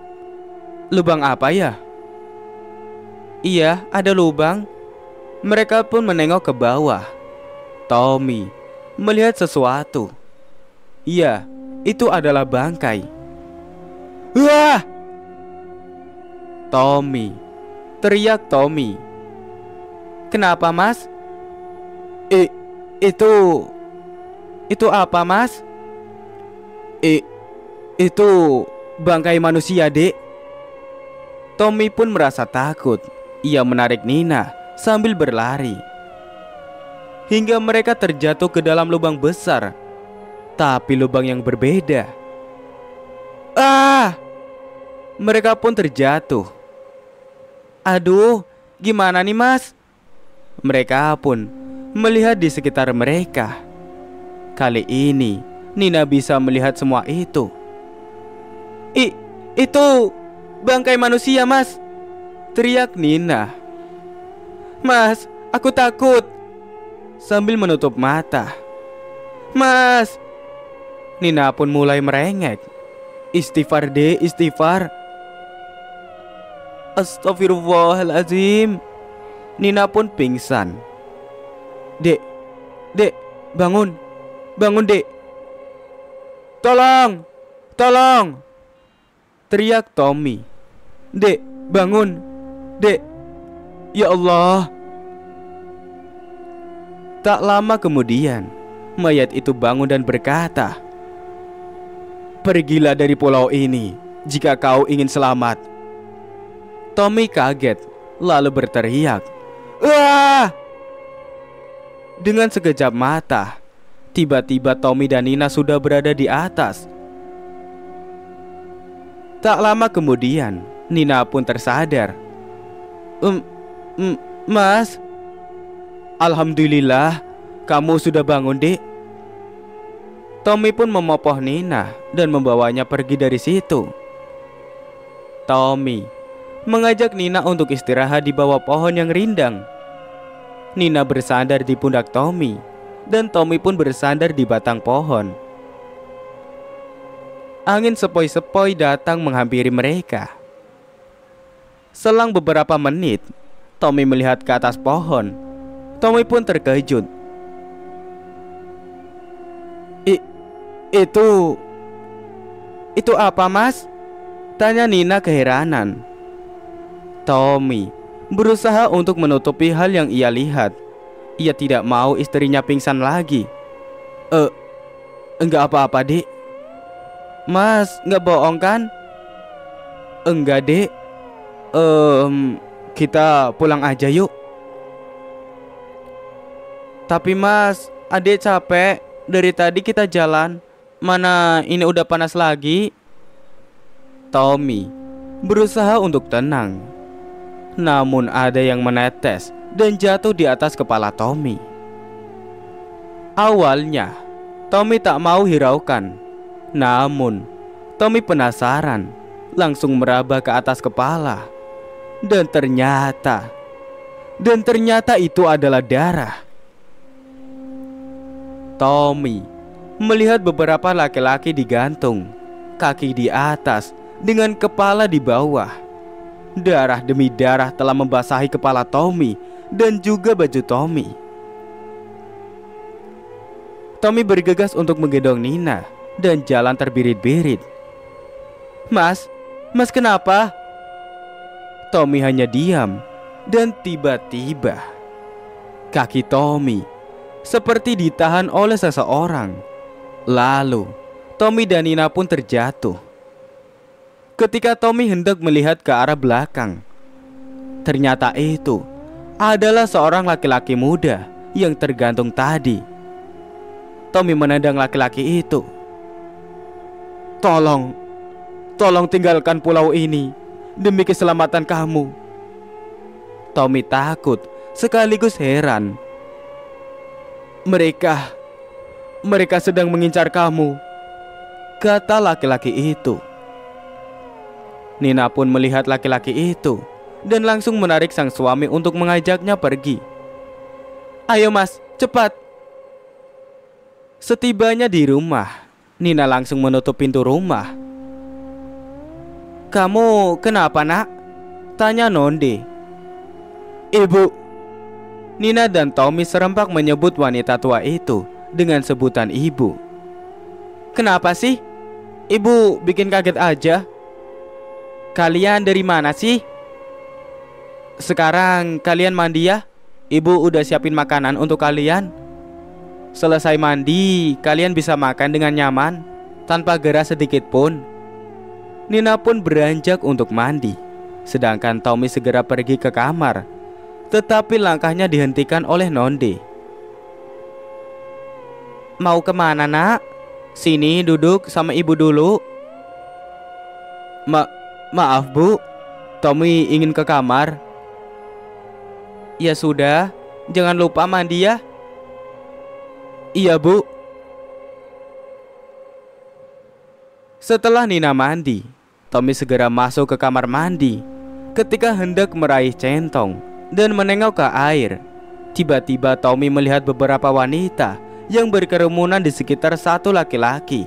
Lubang apa ya? Iya, ada lubang. Mereka pun menengok ke bawah. Tommy melihat sesuatu. Iya, itu adalah bangkai. Wah! Tommy, teriak Tommy. Kenapa, Mas? I, itu itu apa, Mas? I, itu bangkai manusia, Dek. Tommy pun merasa takut. Ia menarik Nina sambil berlari hingga mereka terjatuh ke dalam lubang besar, tapi lubang yang berbeda. Ah! Mereka pun terjatuh. Aduh, gimana nih, Mas? Mereka pun melihat di sekitar mereka. Kali ini, Nina bisa melihat semua itu. I, itu bangkai manusia, Mas. Teriak Nina. Mas, aku takut sambil menutup mata. Mas! Nina pun mulai merengek. Istighfar deh, istighfar. Astagfirullahaladzim Nina pun pingsan. Dek, dek, bangun. Bangun, dek. Tolong! Tolong! Teriak Tommy. Dek, bangun. Dek. Ya Allah, Tak lama kemudian, mayat itu bangun dan berkata, "Pergilah dari pulau ini jika kau ingin selamat." Tommy kaget, lalu berteriak, "Wah!" Dengan sekejap mata, tiba-tiba Tommy dan Nina sudah berada di atas. Tak lama kemudian, Nina pun tersadar. Um, um, mas, Alhamdulillah, kamu sudah bangun, Dek. Tommy pun memopoh Nina dan membawanya pergi dari situ. Tommy mengajak Nina untuk istirahat di bawah pohon yang rindang. Nina bersandar di pundak Tommy dan Tommy pun bersandar di batang pohon. Angin sepoi-sepoi datang menghampiri mereka. Selang beberapa menit, Tommy melihat ke atas pohon Tommy pun terkejut. I, itu itu apa, Mas? tanya Nina keheranan. Tommy berusaha untuk menutupi hal yang ia lihat. Ia tidak mau istrinya pingsan lagi. Eh, enggak apa-apa, Dek. Mas, enggak bohong kan? Enggak, Dek. Um, kita pulang aja yuk. Tapi mas, adik capek. Dari tadi kita jalan. Mana ini udah panas lagi? Tommy berusaha untuk tenang. Namun ada yang menetes dan jatuh di atas kepala Tommy. Awalnya, Tommy tak mau hiraukan. Namun, Tommy penasaran, langsung meraba ke atas kepala. Dan ternyata, dan ternyata itu adalah darah. Tommy melihat beberapa laki-laki digantung, kaki di atas dengan kepala di bawah. Darah demi darah telah membasahi kepala Tommy dan juga baju Tommy. Tommy bergegas untuk menggendong Nina dan jalan terbirit-birit. "Mas, Mas kenapa?" Tommy hanya diam dan tiba-tiba kaki Tommy seperti ditahan oleh seseorang. Lalu, Tommy dan Nina pun terjatuh. Ketika Tommy hendak melihat ke arah belakang, ternyata itu adalah seorang laki-laki muda yang tergantung tadi. Tommy menendang laki-laki itu. "Tolong, tolong tinggalkan pulau ini demi keselamatan kamu." Tommy takut sekaligus heran mereka, mereka sedang mengincar kamu, kata laki-laki itu. Nina pun melihat laki-laki itu dan langsung menarik sang suami untuk mengajaknya pergi. Ayo mas, cepat. Setibanya di rumah, Nina langsung menutup pintu rumah. Kamu kenapa nak? Tanya Nonde. Ibu, Nina dan Tommy serempak menyebut wanita tua itu dengan sebutan ibu. Kenapa sih? Ibu bikin kaget aja. Kalian dari mana sih? Sekarang kalian mandi ya. Ibu udah siapin makanan untuk kalian. Selesai mandi, kalian bisa makan dengan nyaman tanpa gerah sedikit pun. Nina pun beranjak untuk mandi, sedangkan Tommy segera pergi ke kamar tetapi langkahnya dihentikan oleh Nondi. Mau kemana nak? Sini duduk sama ibu dulu Ma Maaf bu Tommy ingin ke kamar Ya sudah Jangan lupa mandi ya Iya bu Setelah Nina mandi Tommy segera masuk ke kamar mandi Ketika hendak meraih centong dan menengok ke air. Tiba-tiba Tommy melihat beberapa wanita yang berkerumunan di sekitar satu laki-laki.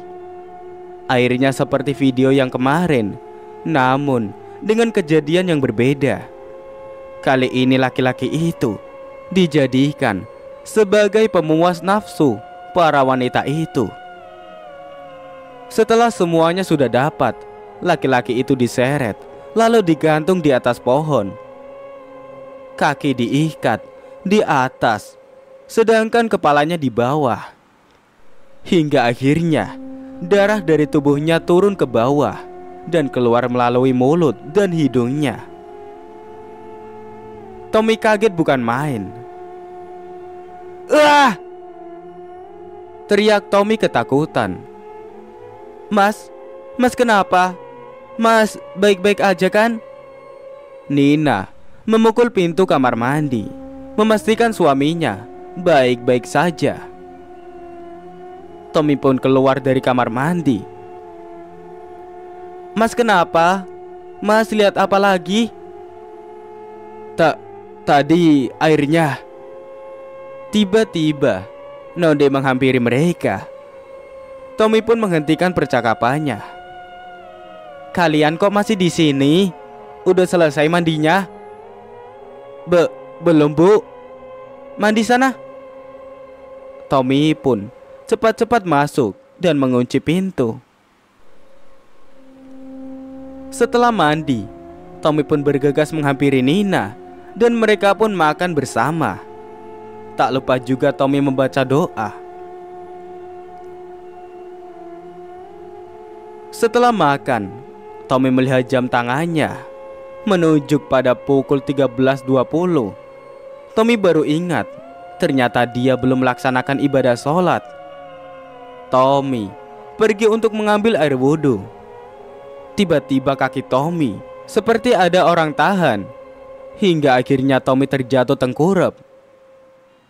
Airnya seperti video yang kemarin, namun dengan kejadian yang berbeda. Kali ini laki-laki itu dijadikan sebagai pemuas nafsu para wanita itu. Setelah semuanya sudah dapat, laki-laki itu diseret lalu digantung di atas pohon kaki diikat di atas, sedangkan kepalanya di bawah. Hingga akhirnya, darah dari tubuhnya turun ke bawah dan keluar melalui mulut dan hidungnya. Tommy kaget bukan main. "Ah!" teriak Tommy ketakutan. "Mas, Mas kenapa? Mas baik-baik aja kan?" Nina memukul pintu kamar mandi, memastikan suaminya baik-baik saja. Tommy pun keluar dari kamar mandi. Mas kenapa? Mas lihat apa lagi? Tak, tadi airnya. Tiba-tiba, Nonde menghampiri mereka. Tommy pun menghentikan percakapannya. Kalian kok masih di sini? Udah selesai mandinya? Be belum bu Mandi sana Tommy pun cepat-cepat masuk dan mengunci pintu Setelah mandi Tommy pun bergegas menghampiri Nina Dan mereka pun makan bersama Tak lupa juga Tommy membaca doa Setelah makan Tommy melihat jam tangannya Menuju pada pukul 13.20, Tommy baru ingat ternyata dia belum melaksanakan ibadah sholat. Tommy pergi untuk mengambil air wudhu. Tiba-tiba kaki Tommy seperti ada orang tahan, hingga akhirnya Tommy terjatuh tengkurap.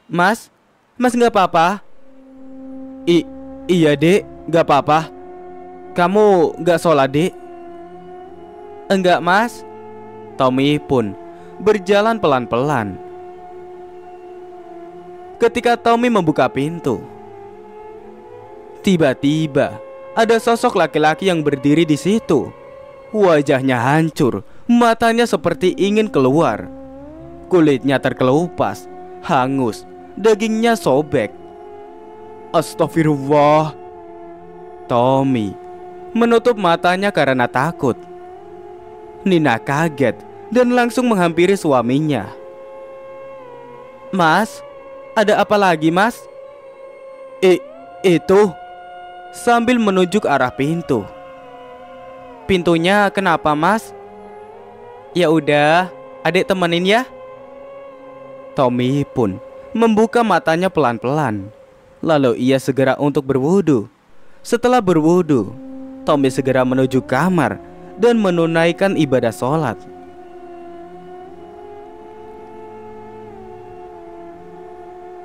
Mas, mas gak apa-apa? iya dek, gak apa-apa. Kamu gak sholat dek? Enggak mas, Tommy pun berjalan pelan-pelan. Ketika Tommy membuka pintu, tiba-tiba ada sosok laki-laki yang berdiri di situ. Wajahnya hancur, matanya seperti ingin keluar. Kulitnya terkelupas, hangus, dagingnya sobek. Astagfirullah. Tommy menutup matanya karena takut. Nina kaget dan langsung menghampiri suaminya. Mas, ada apa lagi mas? I, itu Sambil menunjuk arah pintu Pintunya kenapa mas? Ya udah, adik temenin ya Tommy pun membuka matanya pelan-pelan Lalu ia segera untuk berwudu Setelah berwudu, Tommy segera menuju kamar dan menunaikan ibadah sholat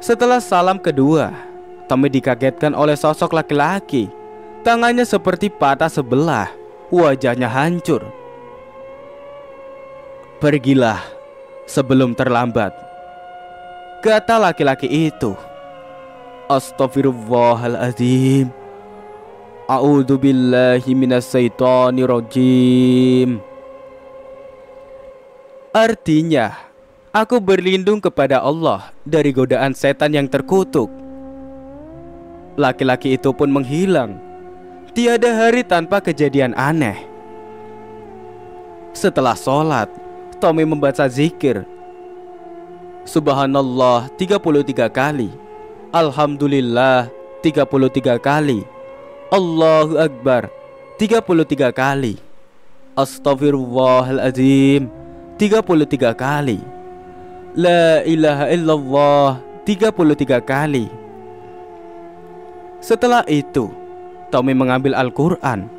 Setelah salam kedua, Tommy dikagetkan oleh sosok laki-laki. Tangannya seperti patah sebelah, wajahnya hancur. Pergilah sebelum terlambat. Kata laki-laki itu. Astaghfirullahaladzim, A'udzu billahi Artinya, Aku berlindung kepada Allah dari godaan setan yang terkutuk. Laki-laki itu pun menghilang. Tiada hari tanpa kejadian aneh. Setelah sholat, Tommy membaca zikir. Subhanallah 33 kali. Alhamdulillah 33 kali. Allahu Akbar 33 kali. Astaghfirullahaladzim 33 kali. La ilaha illallah 33 kali Setelah itu Tommy mengambil Al-Quran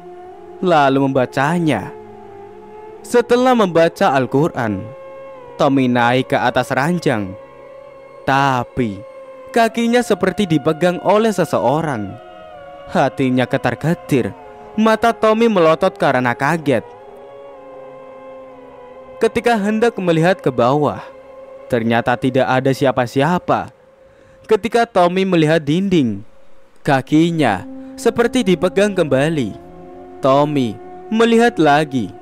Lalu membacanya Setelah membaca Al-Quran Tommy naik ke atas ranjang Tapi Kakinya seperti dipegang oleh seseorang Hatinya ketar-ketir Mata Tommy melotot karena kaget Ketika hendak melihat ke bawah Ternyata tidak ada siapa-siapa. Ketika Tommy melihat dinding, kakinya seperti dipegang kembali. Tommy melihat lagi,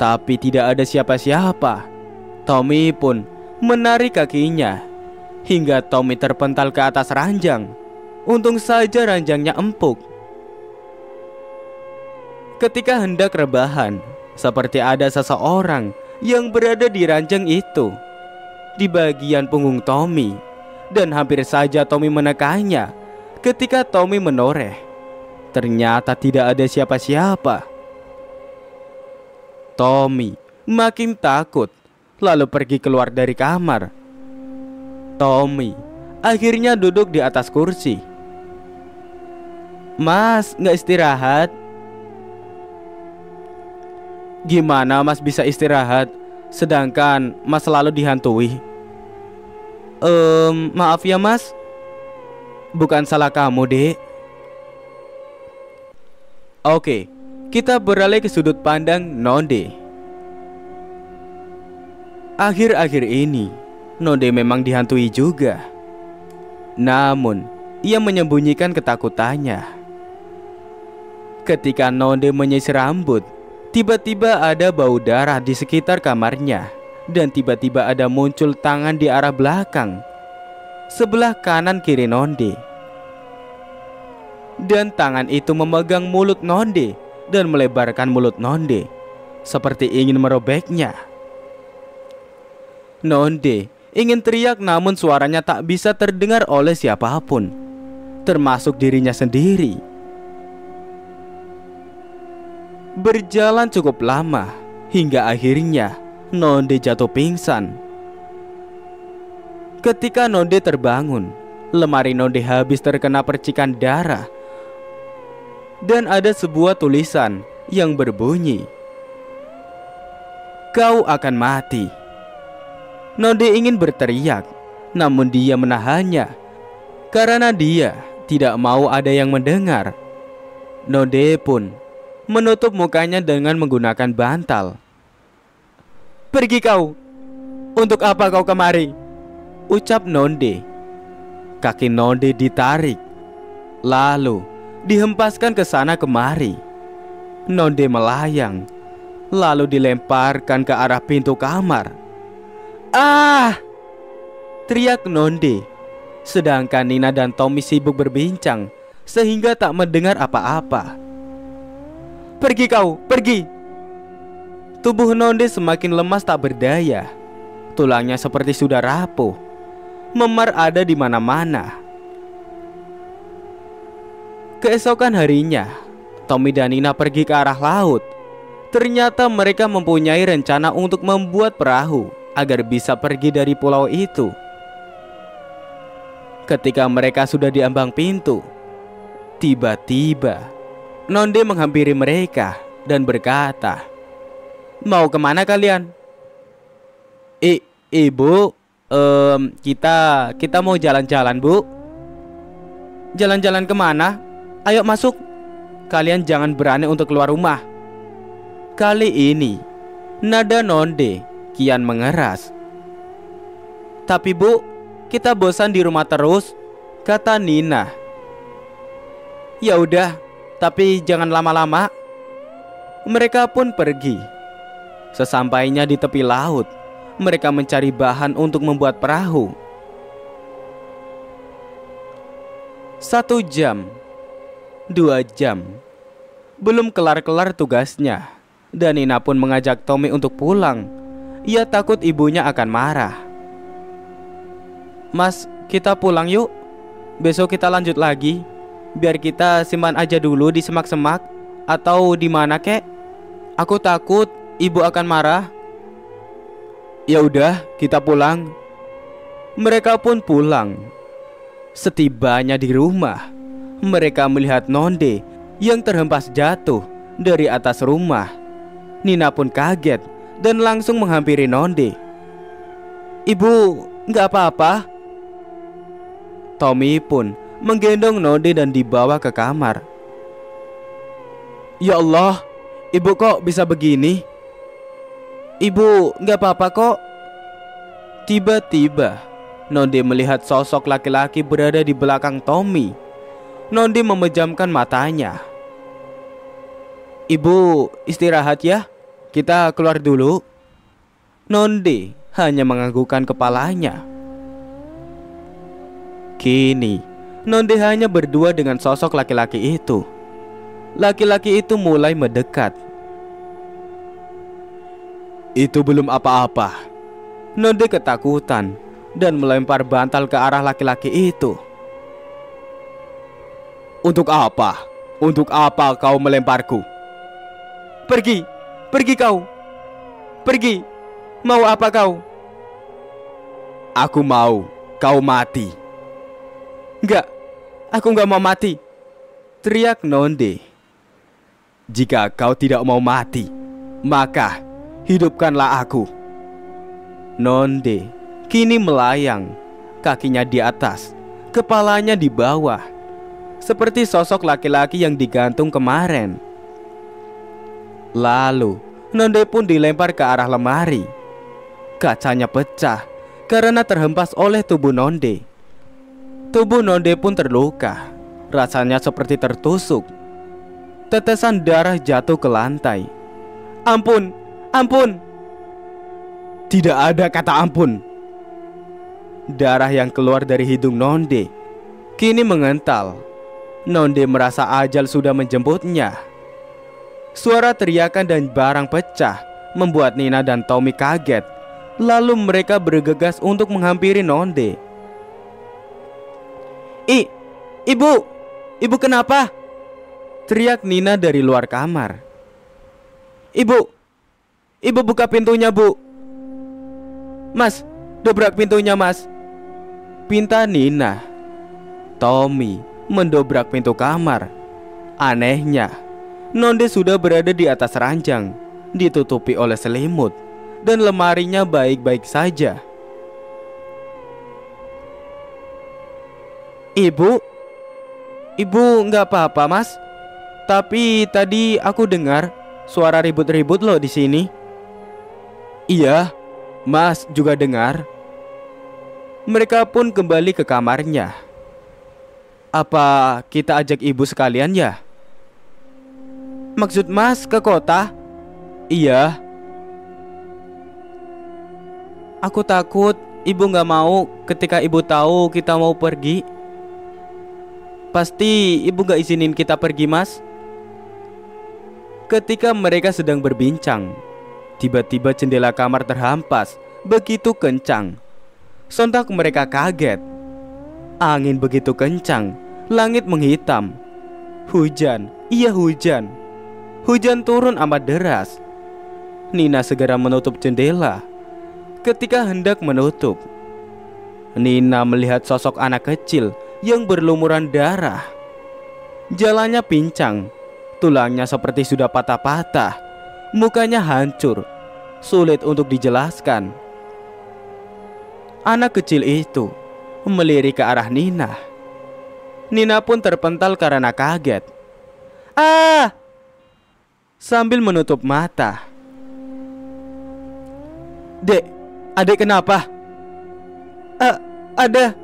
tapi tidak ada siapa-siapa. Tommy pun menarik kakinya hingga Tommy terpental ke atas ranjang. Untung saja ranjangnya empuk. Ketika hendak rebahan, seperti ada seseorang yang berada di ranjang itu di bagian punggung Tommy dan hampir saja Tommy menekannya ketika Tommy menoreh. Ternyata tidak ada siapa-siapa. Tommy makin takut lalu pergi keluar dari kamar. Tommy akhirnya duduk di atas kursi. Mas, gak istirahat? Gimana Mas bisa istirahat sedangkan Mas selalu dihantui? Um, maaf ya mas Bukan salah kamu dek Oke, kita beralih ke sudut pandang Nonde Akhir-akhir ini, Nonde memang dihantui juga Namun, ia menyembunyikan ketakutannya Ketika Nonde menyisir rambut Tiba-tiba ada bau darah di sekitar kamarnya dan tiba-tiba ada muncul tangan di arah belakang sebelah kanan kiri Nonde. Dan tangan itu memegang mulut Nonde dan melebarkan mulut Nonde seperti ingin merobeknya. Nonde ingin teriak namun suaranya tak bisa terdengar oleh siapapun, termasuk dirinya sendiri. Berjalan cukup lama hingga akhirnya Nonde jatuh pingsan. Ketika Nonde terbangun, lemari Nonde habis terkena percikan darah. Dan ada sebuah tulisan yang berbunyi, "Kau akan mati." Nonde ingin berteriak, namun dia menahannya karena dia tidak mau ada yang mendengar. Nonde pun menutup mukanya dengan menggunakan bantal. Pergi kau. Untuk apa kau kemari? Ucap Nonde. Kaki Nonde ditarik. Lalu dihempaskan ke sana kemari. Nonde melayang. Lalu dilemparkan ke arah pintu kamar. Ah! Teriak Nonde. Sedangkan Nina dan Tommy sibuk berbincang sehingga tak mendengar apa-apa. Pergi kau, pergi, Tubuh Nonde semakin lemas tak berdaya. Tulangnya seperti sudah rapuh. Memar ada di mana-mana. Keesokan harinya, Tommy dan Nina pergi ke arah laut. Ternyata mereka mempunyai rencana untuk membuat perahu agar bisa pergi dari pulau itu. Ketika mereka sudah di ambang pintu, tiba-tiba Nonde menghampiri mereka dan berkata, Mau kemana kalian? I, ibu, um, kita kita mau jalan-jalan bu. Jalan-jalan kemana? Ayo masuk. Kalian jangan berani untuk keluar rumah. Kali ini, nada Nonde kian mengeras. Tapi bu, kita bosan di rumah terus, kata Nina. Ya udah, tapi jangan lama-lama. Mereka pun pergi. Sesampainya di tepi laut, mereka mencari bahan untuk membuat perahu. Satu jam, dua jam, belum kelar-kelar tugasnya. Dan Nina pun mengajak Tommy untuk pulang. Ia takut ibunya akan marah. Mas, kita pulang yuk. Besok kita lanjut lagi. Biar kita simpan aja dulu di semak-semak atau di mana kek. Aku takut ibu akan marah. Ya udah, kita pulang. Mereka pun pulang. Setibanya di rumah, mereka melihat Nonde yang terhempas jatuh dari atas rumah. Nina pun kaget dan langsung menghampiri Nonde. Ibu, nggak apa-apa. Tommy pun menggendong Nonde dan dibawa ke kamar. Ya Allah, ibu kok bisa begini? Ibu, nggak apa-apa kok. Tiba-tiba, Nondi melihat sosok laki-laki berada di belakang Tommy. Nondi memejamkan matanya. Ibu, istirahat ya. Kita keluar dulu. Nondi hanya menganggukkan kepalanya. Kini, Nondi hanya berdua dengan sosok laki-laki itu. Laki-laki itu mulai mendekat itu belum apa-apa. Nonde ketakutan dan melempar bantal ke arah laki-laki itu. Untuk apa? Untuk apa kau melemparku? Pergi, pergi kau. Pergi. Mau apa kau? Aku mau kau mati. Enggak, aku enggak mau mati. Teriak Nonde. Jika kau tidak mau mati, maka hidupkanlah aku. Nonde kini melayang, kakinya di atas, kepalanya di bawah, seperti sosok laki-laki yang digantung kemarin. Lalu, Nonde pun dilempar ke arah lemari. Kacanya pecah karena terhempas oleh tubuh Nonde. Tubuh Nonde pun terluka, rasanya seperti tertusuk. Tetesan darah jatuh ke lantai. "Ampun, Ampun. Tidak ada kata ampun. Darah yang keluar dari hidung Nonde kini mengental. Nonde merasa ajal sudah menjemputnya. Suara teriakan dan barang pecah membuat Nina dan Tommy kaget. Lalu mereka bergegas untuk menghampiri Nonde. I, ibu, ibu kenapa? Teriak Nina dari luar kamar. Ibu, Ibu buka pintunya bu Mas Dobrak pintunya mas Pinta Nina Tommy mendobrak pintu kamar Anehnya Nonde sudah berada di atas ranjang Ditutupi oleh selimut Dan lemarinya baik-baik saja Ibu Ibu nggak apa-apa mas Tapi tadi aku dengar Suara ribut-ribut loh di sini. Iya, Mas juga dengar. Mereka pun kembali ke kamarnya. Apa kita ajak ibu sekalian ya? Maksud Mas ke kota? Iya. Aku takut ibu nggak mau ketika ibu tahu kita mau pergi. Pasti ibu nggak izinin kita pergi, Mas. Ketika mereka sedang berbincang, Tiba-tiba jendela kamar terhampas begitu kencang. Sontak mereka kaget. Angin begitu kencang, langit menghitam. Hujan, iya hujan. Hujan turun amat deras. Nina segera menutup jendela. Ketika hendak menutup, Nina melihat sosok anak kecil yang berlumuran darah. Jalannya pincang, tulangnya seperti sudah patah-patah Mukanya hancur, sulit untuk dijelaskan. Anak kecil itu melirik ke arah Nina. Nina pun terpental karena kaget. "Ah!" sambil menutup mata. "Dek, adek kenapa? Uh, ada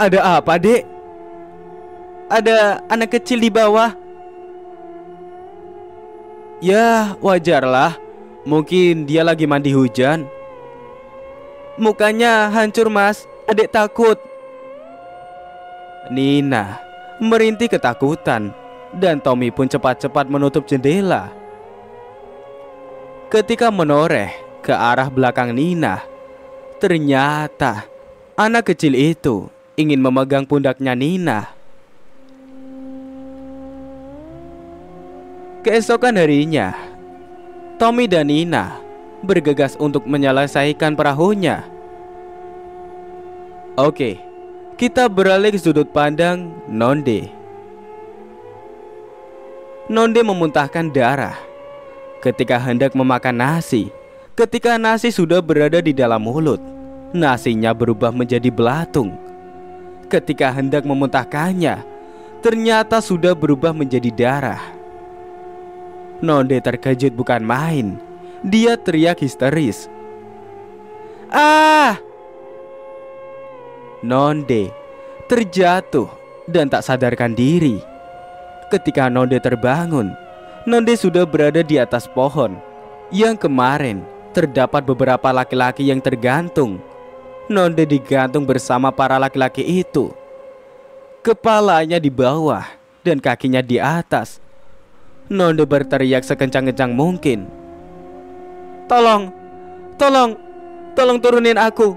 Ada apa, Dek? Ada anak kecil di bawah. Ya wajarlah Mungkin dia lagi mandi hujan Mukanya hancur mas Adik takut Nina merintih ketakutan Dan Tommy pun cepat-cepat menutup jendela Ketika menoreh ke arah belakang Nina Ternyata anak kecil itu ingin memegang pundaknya Nina Keesokan harinya, Tommy dan Nina bergegas untuk menyelesaikan perahunya. Oke, kita beralih ke sudut pandang Nonde. Nonde memuntahkan darah ketika hendak memakan nasi. Ketika nasi sudah berada di dalam mulut, nasinya berubah menjadi belatung. Ketika hendak memuntahkannya, ternyata sudah berubah menjadi darah. Nonde terkejut bukan main. Dia teriak histeris. Ah! Nonde terjatuh dan tak sadarkan diri. Ketika Nonde terbangun, Nonde sudah berada di atas pohon. Yang kemarin terdapat beberapa laki-laki yang tergantung. Nonde digantung bersama para laki-laki itu. Kepalanya di bawah dan kakinya di atas Nondo berteriak sekencang-kencang mungkin. Tolong, tolong, tolong turunin aku.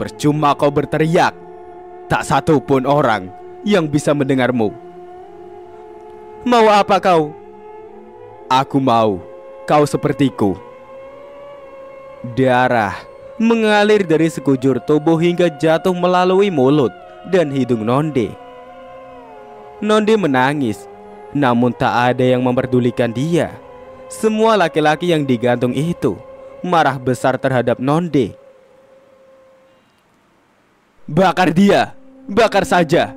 Percuma kau berteriak. Tak satu pun orang yang bisa mendengarmu. Mau apa kau? Aku mau kau sepertiku. Darah mengalir dari sekujur tubuh hingga jatuh melalui mulut dan hidung Nonde. Nonde menangis namun tak ada yang memperdulikan dia Semua laki-laki yang digantung itu Marah besar terhadap Nonde Bakar dia, bakar saja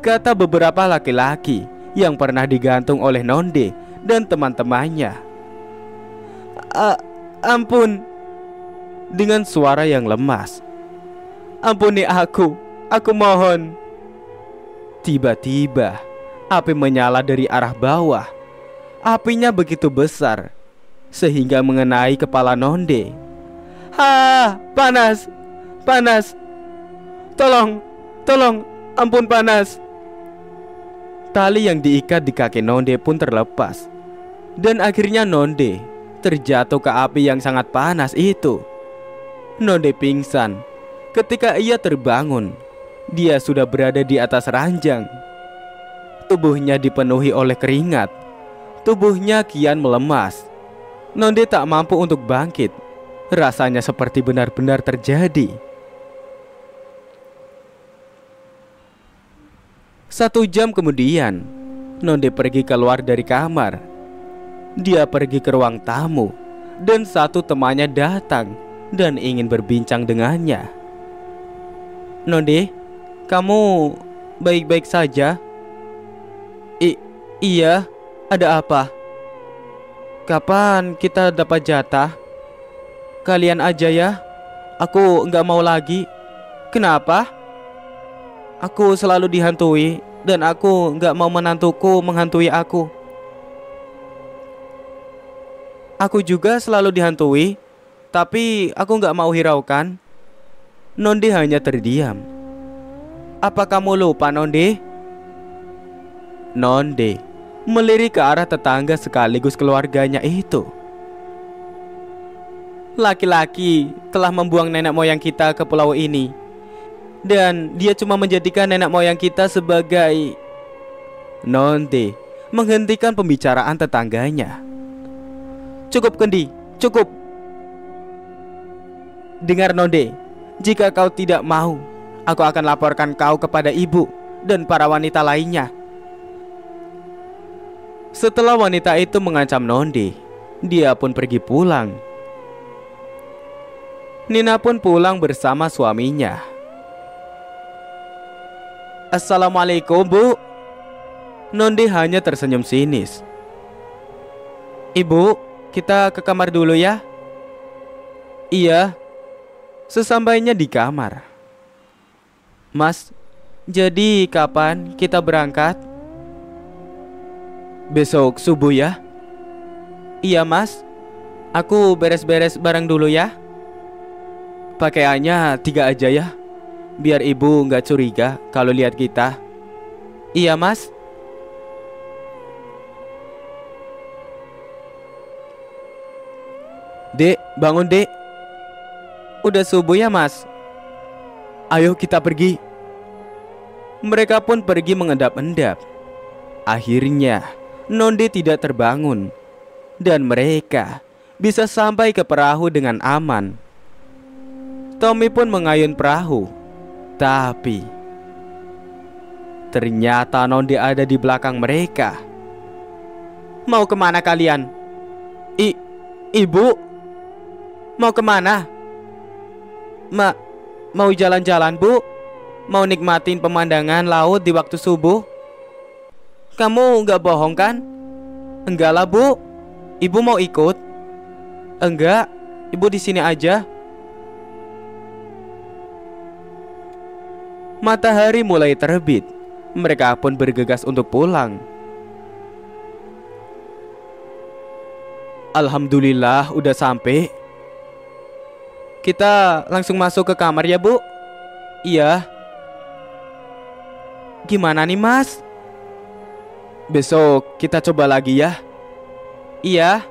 Kata beberapa laki-laki yang pernah digantung oleh Nonde dan teman-temannya Ampun Dengan suara yang lemas Ampuni aku, aku mohon Tiba-tiba api menyala dari arah bawah. Apinya begitu besar sehingga mengenai kepala Nonde. Ha, panas. Panas. Tolong, tolong, ampun panas. Tali yang diikat di kaki Nonde pun terlepas. Dan akhirnya Nonde terjatuh ke api yang sangat panas itu. Nonde pingsan. Ketika ia terbangun, dia sudah berada di atas ranjang. Tubuhnya dipenuhi oleh keringat. Tubuhnya kian melemas. Nonde tak mampu untuk bangkit. Rasanya seperti benar-benar terjadi. Satu jam kemudian, Nonde pergi keluar dari kamar. Dia pergi ke ruang tamu, dan satu temannya datang dan ingin berbincang dengannya. Nonde, kamu baik-baik saja? I iya, ada apa? Kapan kita dapat jatah? Kalian aja ya. Aku nggak mau lagi. Kenapa? Aku selalu dihantui dan aku nggak mau menantuku menghantui aku. Aku juga selalu dihantui, tapi aku nggak mau hiraukan. Nonde hanya terdiam. Apa kamu lupa, Nonde? Nonde melirik ke arah tetangga sekaligus keluarganya itu. Laki-laki telah membuang nenek moyang kita ke pulau ini dan dia cuma menjadikan nenek moyang kita sebagai Nonde menghentikan pembicaraan tetangganya. Cukup Kendi, cukup. Dengar Nonde, jika kau tidak mau, aku akan laporkan kau kepada ibu dan para wanita lainnya setelah wanita itu mengancam Nondi, dia pun pergi pulang. Nina pun pulang bersama suaminya. Assalamualaikum, Bu. Nondi hanya tersenyum sinis. Ibu, kita ke kamar dulu ya. Iya. Sesampainya di kamar. Mas, jadi kapan kita berangkat? Besok subuh ya? Iya mas Aku beres-beres barang dulu ya Pakaiannya tiga aja ya Biar ibu nggak curiga kalau lihat kita Iya mas Dek, bangun dek Udah subuh ya mas Ayo kita pergi Mereka pun pergi mengendap-endap Akhirnya, Nonde tidak terbangun dan mereka bisa sampai ke perahu dengan aman. Tommy pun mengayun perahu, tapi ternyata Nonde ada di belakang mereka. Mau kemana kalian? I, ibu, mau kemana? Ma, mau jalan-jalan bu? Mau nikmatin pemandangan laut di waktu subuh? Kamu nggak bohong kan? Enggak lah bu, ibu mau ikut? Enggak, ibu di sini aja. Matahari mulai terbit. Mereka pun bergegas untuk pulang. Alhamdulillah udah sampai. Kita langsung masuk ke kamar ya, Bu. Iya. Gimana nih, Mas? Besok kita coba lagi ya. Iya.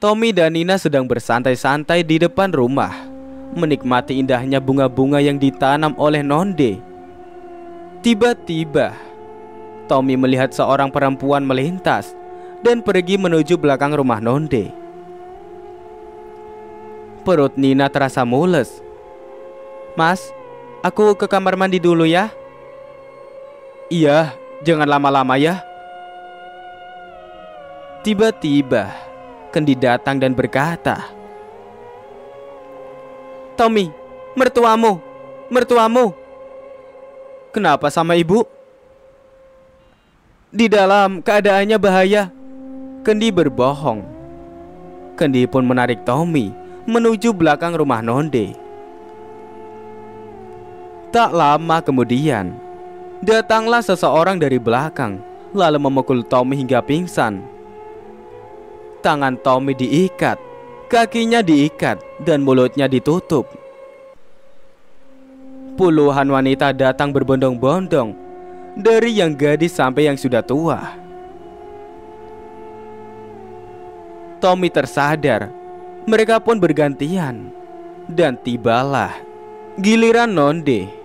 Tommy dan Nina sedang bersantai-santai di depan rumah, menikmati indahnya bunga-bunga yang ditanam oleh Nonde. Tiba-tiba, Tommy melihat seorang perempuan melintas dan pergi menuju belakang rumah Nonde. Perut Nina terasa mules. Mas, Aku ke kamar mandi dulu ya. Iya, jangan lama-lama ya. Tiba-tiba, Kendi datang dan berkata, "Tommy, mertuamu, mertuamu. Kenapa sama ibu?" Di dalam keadaannya bahaya. Kendi berbohong. Kendi pun menarik Tommy menuju belakang rumah Nonde. Tak lama kemudian, datanglah seseorang dari belakang, lalu memukul Tommy hingga pingsan. Tangan Tommy diikat, kakinya diikat, dan mulutnya ditutup. Puluhan wanita datang berbondong-bondong, dari yang gadis sampai yang sudah tua. Tommy tersadar, mereka pun bergantian, dan tibalah giliran Nonde.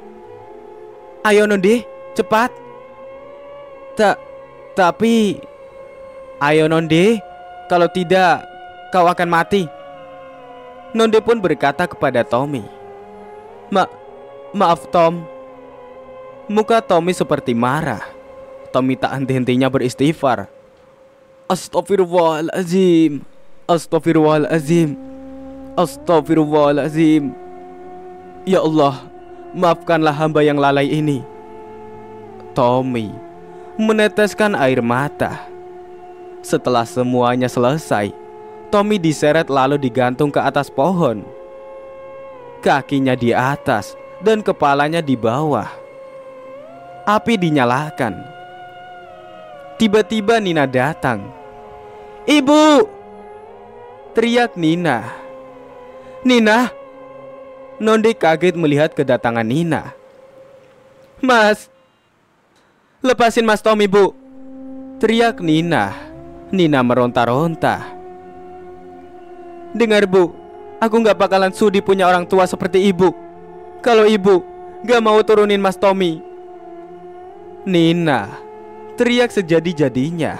Ayo Nondi, cepat. Ta tapi ayo Nondi, kalau tidak kau akan mati. Nondi pun berkata kepada Tommy. Ma maaf Tom. Muka Tommy seperti marah. Tommy tak henti-hentinya beristighfar. Astaghfirullahalazim, Astaghfirullahalazim, Astaghfirullahalazim. Ya Allah, maafkanlah hamba yang lalai ini. Tommy meneteskan air mata. Setelah semuanya selesai, Tommy diseret lalu digantung ke atas pohon. Kakinya di atas dan kepalanya di bawah. Api dinyalakan. Tiba-tiba Nina datang. "Ibu!" teriak Nina. "Nina!" Nonde kaget melihat kedatangan Nina. Mas, lepasin Mas Tommy bu, teriak Nina. Nina meronta-ronta. Dengar bu, aku nggak bakalan sudi punya orang tua seperti ibu. Kalau ibu gak mau turunin Mas Tommy. Nina teriak sejadi-jadinya.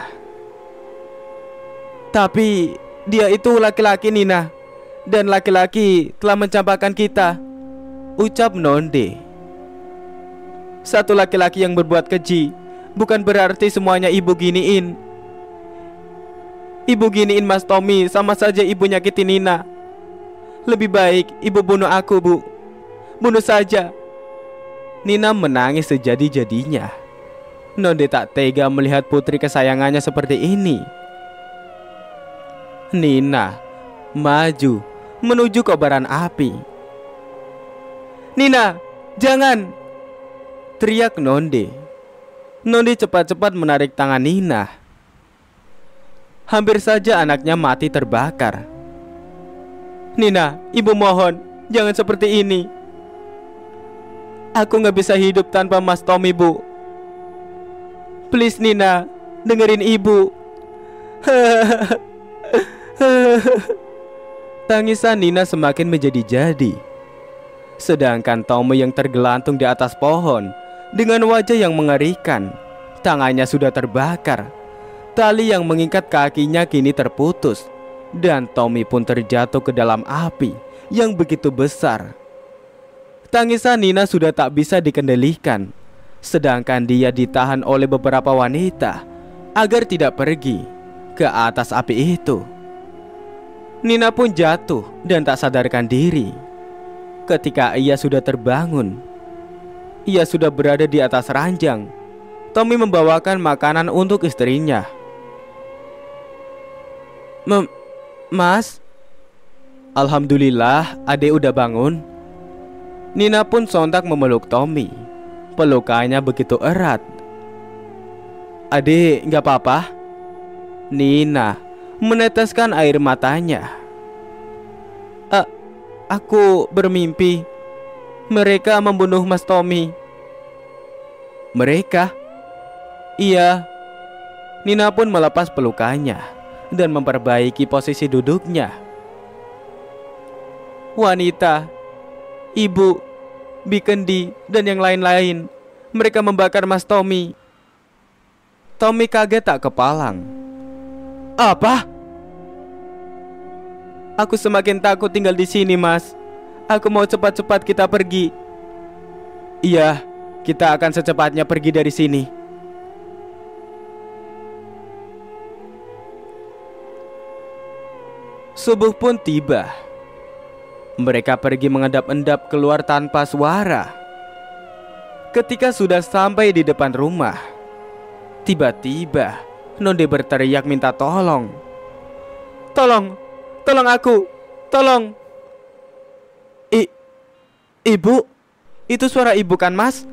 Tapi dia itu laki-laki Nina dan laki-laki telah mencampakkan kita Ucap Nonde Satu laki-laki yang berbuat keji Bukan berarti semuanya ibu giniin Ibu giniin Mas Tommy sama saja ibu nyakitin Nina Lebih baik ibu bunuh aku bu Bunuh saja Nina menangis sejadi-jadinya Nonde tak tega melihat putri kesayangannya seperti ini Nina maju menuju kobaran api. Nina, jangan! Teriak Nonde. Nonde cepat-cepat menarik tangan Nina. Hampir saja anaknya mati terbakar. Nina, ibu mohon, jangan seperti ini. Aku nggak bisa hidup tanpa Mas Tommy, Bu. Please, Nina, dengerin ibu. Hahaha. Tangisan Nina semakin menjadi-jadi. Sedangkan Tommy yang tergelantung di atas pohon dengan wajah yang mengerikan, tangannya sudah terbakar. Tali yang mengikat kakinya kini terputus dan Tommy pun terjatuh ke dalam api yang begitu besar. Tangisan Nina sudah tak bisa dikendalikan, sedangkan dia ditahan oleh beberapa wanita agar tidak pergi ke atas api itu. Nina pun jatuh dan tak sadarkan diri. Ketika ia sudah terbangun, ia sudah berada di atas ranjang. Tommy membawakan makanan untuk istrinya. Mem Mas, Alhamdulillah, Ade udah bangun. Nina pun sontak memeluk Tommy. Pelukannya begitu erat. Ade, nggak apa-apa? Nina, meneteskan air matanya. aku bermimpi. Mereka membunuh Mas Tommy. Mereka? Iya. Nina pun melepas pelukannya dan memperbaiki posisi duduknya. Wanita, ibu, Bikendi, dan yang lain-lain. Mereka membakar Mas Tommy. Tommy kaget tak kepalang apa? Aku semakin takut tinggal di sini, Mas. Aku mau cepat-cepat kita pergi. Iya, kita akan secepatnya pergi dari sini. Subuh pun tiba. Mereka pergi mengendap-endap keluar tanpa suara. Ketika sudah sampai di depan rumah, tiba-tiba Nonde berteriak minta tolong. Tolong, tolong aku, tolong. I, ibu, itu suara ibu kan mas?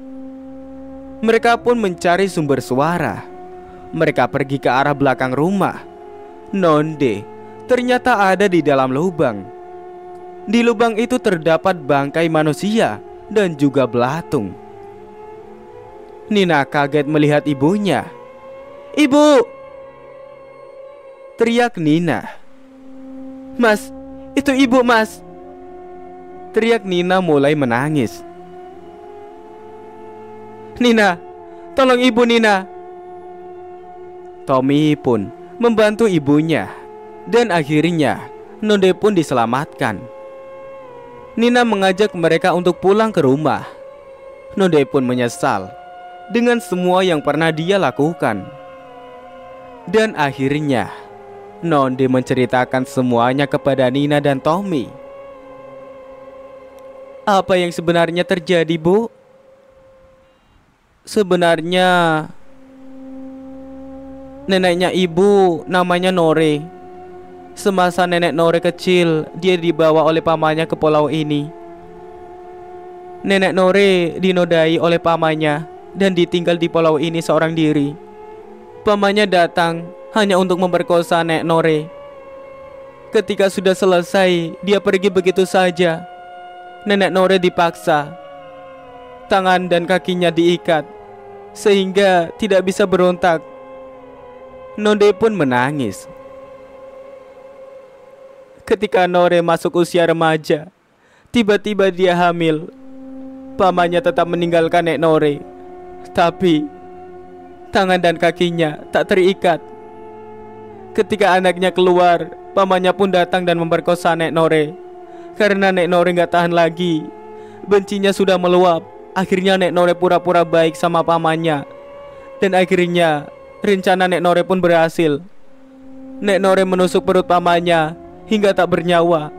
Mereka pun mencari sumber suara. Mereka pergi ke arah belakang rumah. Nonde ternyata ada di dalam lubang. Di lubang itu terdapat bangkai manusia dan juga belatung. Nina kaget melihat ibunya. Ibu! Teriak Nina. Mas, itu ibu mas! Teriak Nina mulai menangis. Nina, tolong ibu Nina! Tommy pun membantu ibunya dan akhirnya Nonde pun diselamatkan. Nina mengajak mereka untuk pulang ke rumah. Nonde pun menyesal dengan semua yang pernah dia lakukan. Dan akhirnya, Nonde menceritakan semuanya kepada Nina dan Tommy. Apa yang sebenarnya terjadi, Bu? Sebenarnya, neneknya ibu namanya Nore. Semasa nenek Nore kecil, dia dibawa oleh pamannya ke pulau ini. Nenek Nore dinodai oleh pamannya dan ditinggal di pulau ini seorang diri pamannya datang hanya untuk memperkosa Nek Nore. Ketika sudah selesai, dia pergi begitu saja. Nenek Nore dipaksa. Tangan dan kakinya diikat, sehingga tidak bisa berontak. Nonde pun menangis. Ketika Nore masuk usia remaja, tiba-tiba dia hamil. Pamannya tetap meninggalkan Nek Nore. Tapi tangan dan kakinya tak terikat. Ketika anaknya keluar, pamannya pun datang dan memperkosa Nek Nore. Karena Nek Nore gak tahan lagi, bencinya sudah meluap. Akhirnya Nek Nore pura-pura baik sama pamannya. Dan akhirnya, rencana Nek Nore pun berhasil. Nek Nore menusuk perut pamannya hingga tak bernyawa.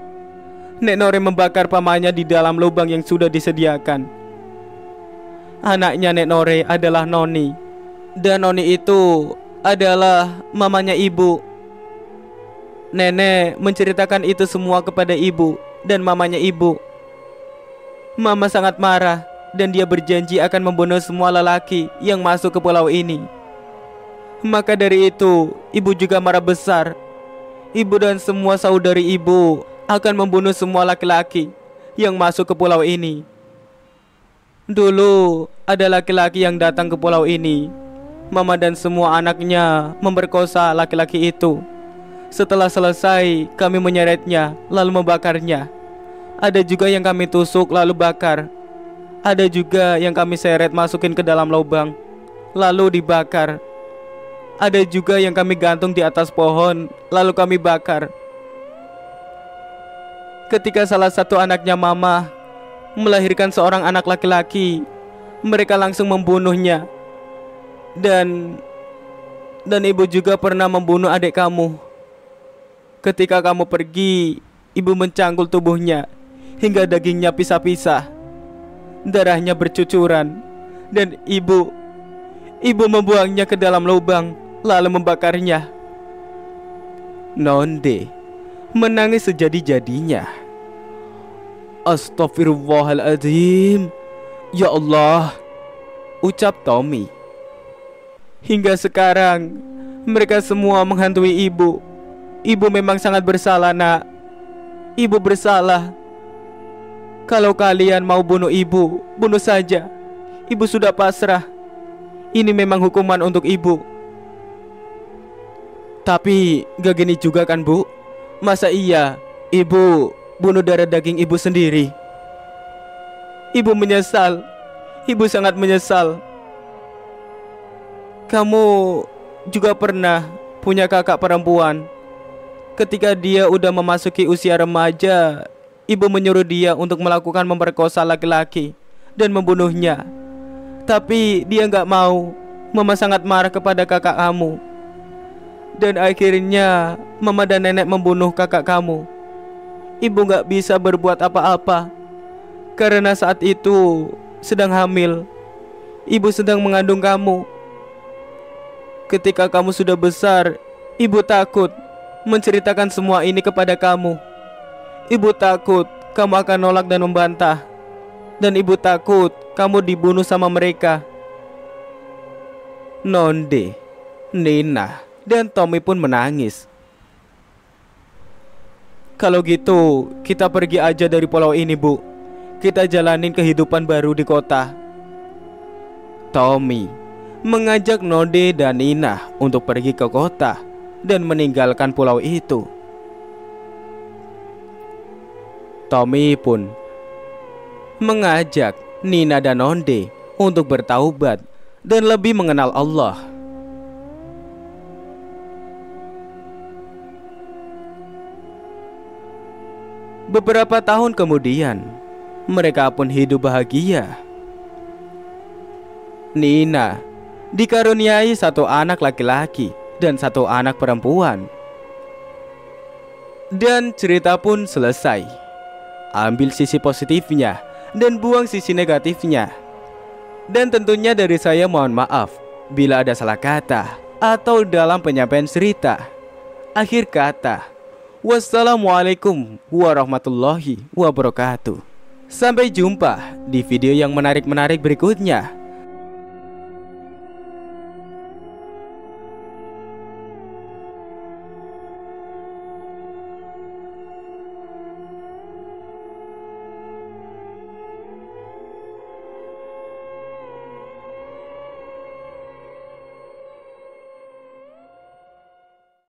Nek Nore membakar pamannya di dalam lubang yang sudah disediakan. Anaknya Nek Nore adalah Noni dan noni itu adalah mamanya ibu. Nenek menceritakan itu semua kepada ibu dan mamanya ibu. Mama sangat marah dan dia berjanji akan membunuh semua lelaki yang masuk ke pulau ini. Maka dari itu, ibu juga marah besar. Ibu dan semua saudari ibu akan membunuh semua laki-laki yang masuk ke pulau ini. Dulu ada laki-laki yang datang ke pulau ini mama dan semua anaknya memperkosa laki-laki itu. Setelah selesai, kami menyeretnya lalu membakarnya. Ada juga yang kami tusuk lalu bakar. Ada juga yang kami seret masukin ke dalam lubang lalu dibakar. Ada juga yang kami gantung di atas pohon lalu kami bakar. Ketika salah satu anaknya mama melahirkan seorang anak laki-laki, mereka langsung membunuhnya dan dan ibu juga pernah membunuh adik kamu. Ketika kamu pergi, ibu mencangkul tubuhnya hingga dagingnya pisah-pisah. Darahnya bercucuran dan ibu ibu membuangnya ke dalam lubang lalu membakarnya. Nonde menangis sejadi-jadinya. Astagfirullahaladzim. Ya Allah, ucap Tommy. Hingga sekarang, mereka semua menghantui ibu. Ibu memang sangat bersalah, Nak. Ibu bersalah. Kalau kalian mau bunuh ibu, bunuh saja. Ibu sudah pasrah. Ini memang hukuman untuk ibu. Tapi gak gini juga kan, Bu? Masa iya, ibu bunuh darah daging ibu sendiri? Ibu menyesal. Ibu sangat menyesal kamu juga pernah punya kakak perempuan. Ketika dia udah memasuki usia remaja, ibu menyuruh dia untuk melakukan memperkosa laki-laki dan membunuhnya. Tapi dia nggak mau. Mama sangat marah kepada kakak kamu. Dan akhirnya mama dan nenek membunuh kakak kamu. Ibu nggak bisa berbuat apa-apa karena saat itu sedang hamil. Ibu sedang mengandung kamu. Ketika kamu sudah besar, ibu takut menceritakan semua ini kepada kamu. Ibu takut kamu akan nolak dan membantah. Dan ibu takut kamu dibunuh sama mereka. Nonde, Nina, dan Tommy pun menangis. Kalau gitu, kita pergi aja dari pulau ini, Bu. Kita jalanin kehidupan baru di kota. Tommy mengajak Node dan Nina untuk pergi ke kota dan meninggalkan pulau itu. Tommy pun mengajak Nina dan Node untuk bertaubat dan lebih mengenal Allah. Beberapa tahun kemudian, mereka pun hidup bahagia. Nina dikaruniai satu anak laki-laki dan satu anak perempuan. Dan cerita pun selesai. Ambil sisi positifnya dan buang sisi negatifnya. Dan tentunya dari saya mohon maaf bila ada salah kata atau dalam penyampaian cerita. Akhir kata, wassalamualaikum warahmatullahi wabarakatuh. Sampai jumpa di video yang menarik-menarik berikutnya.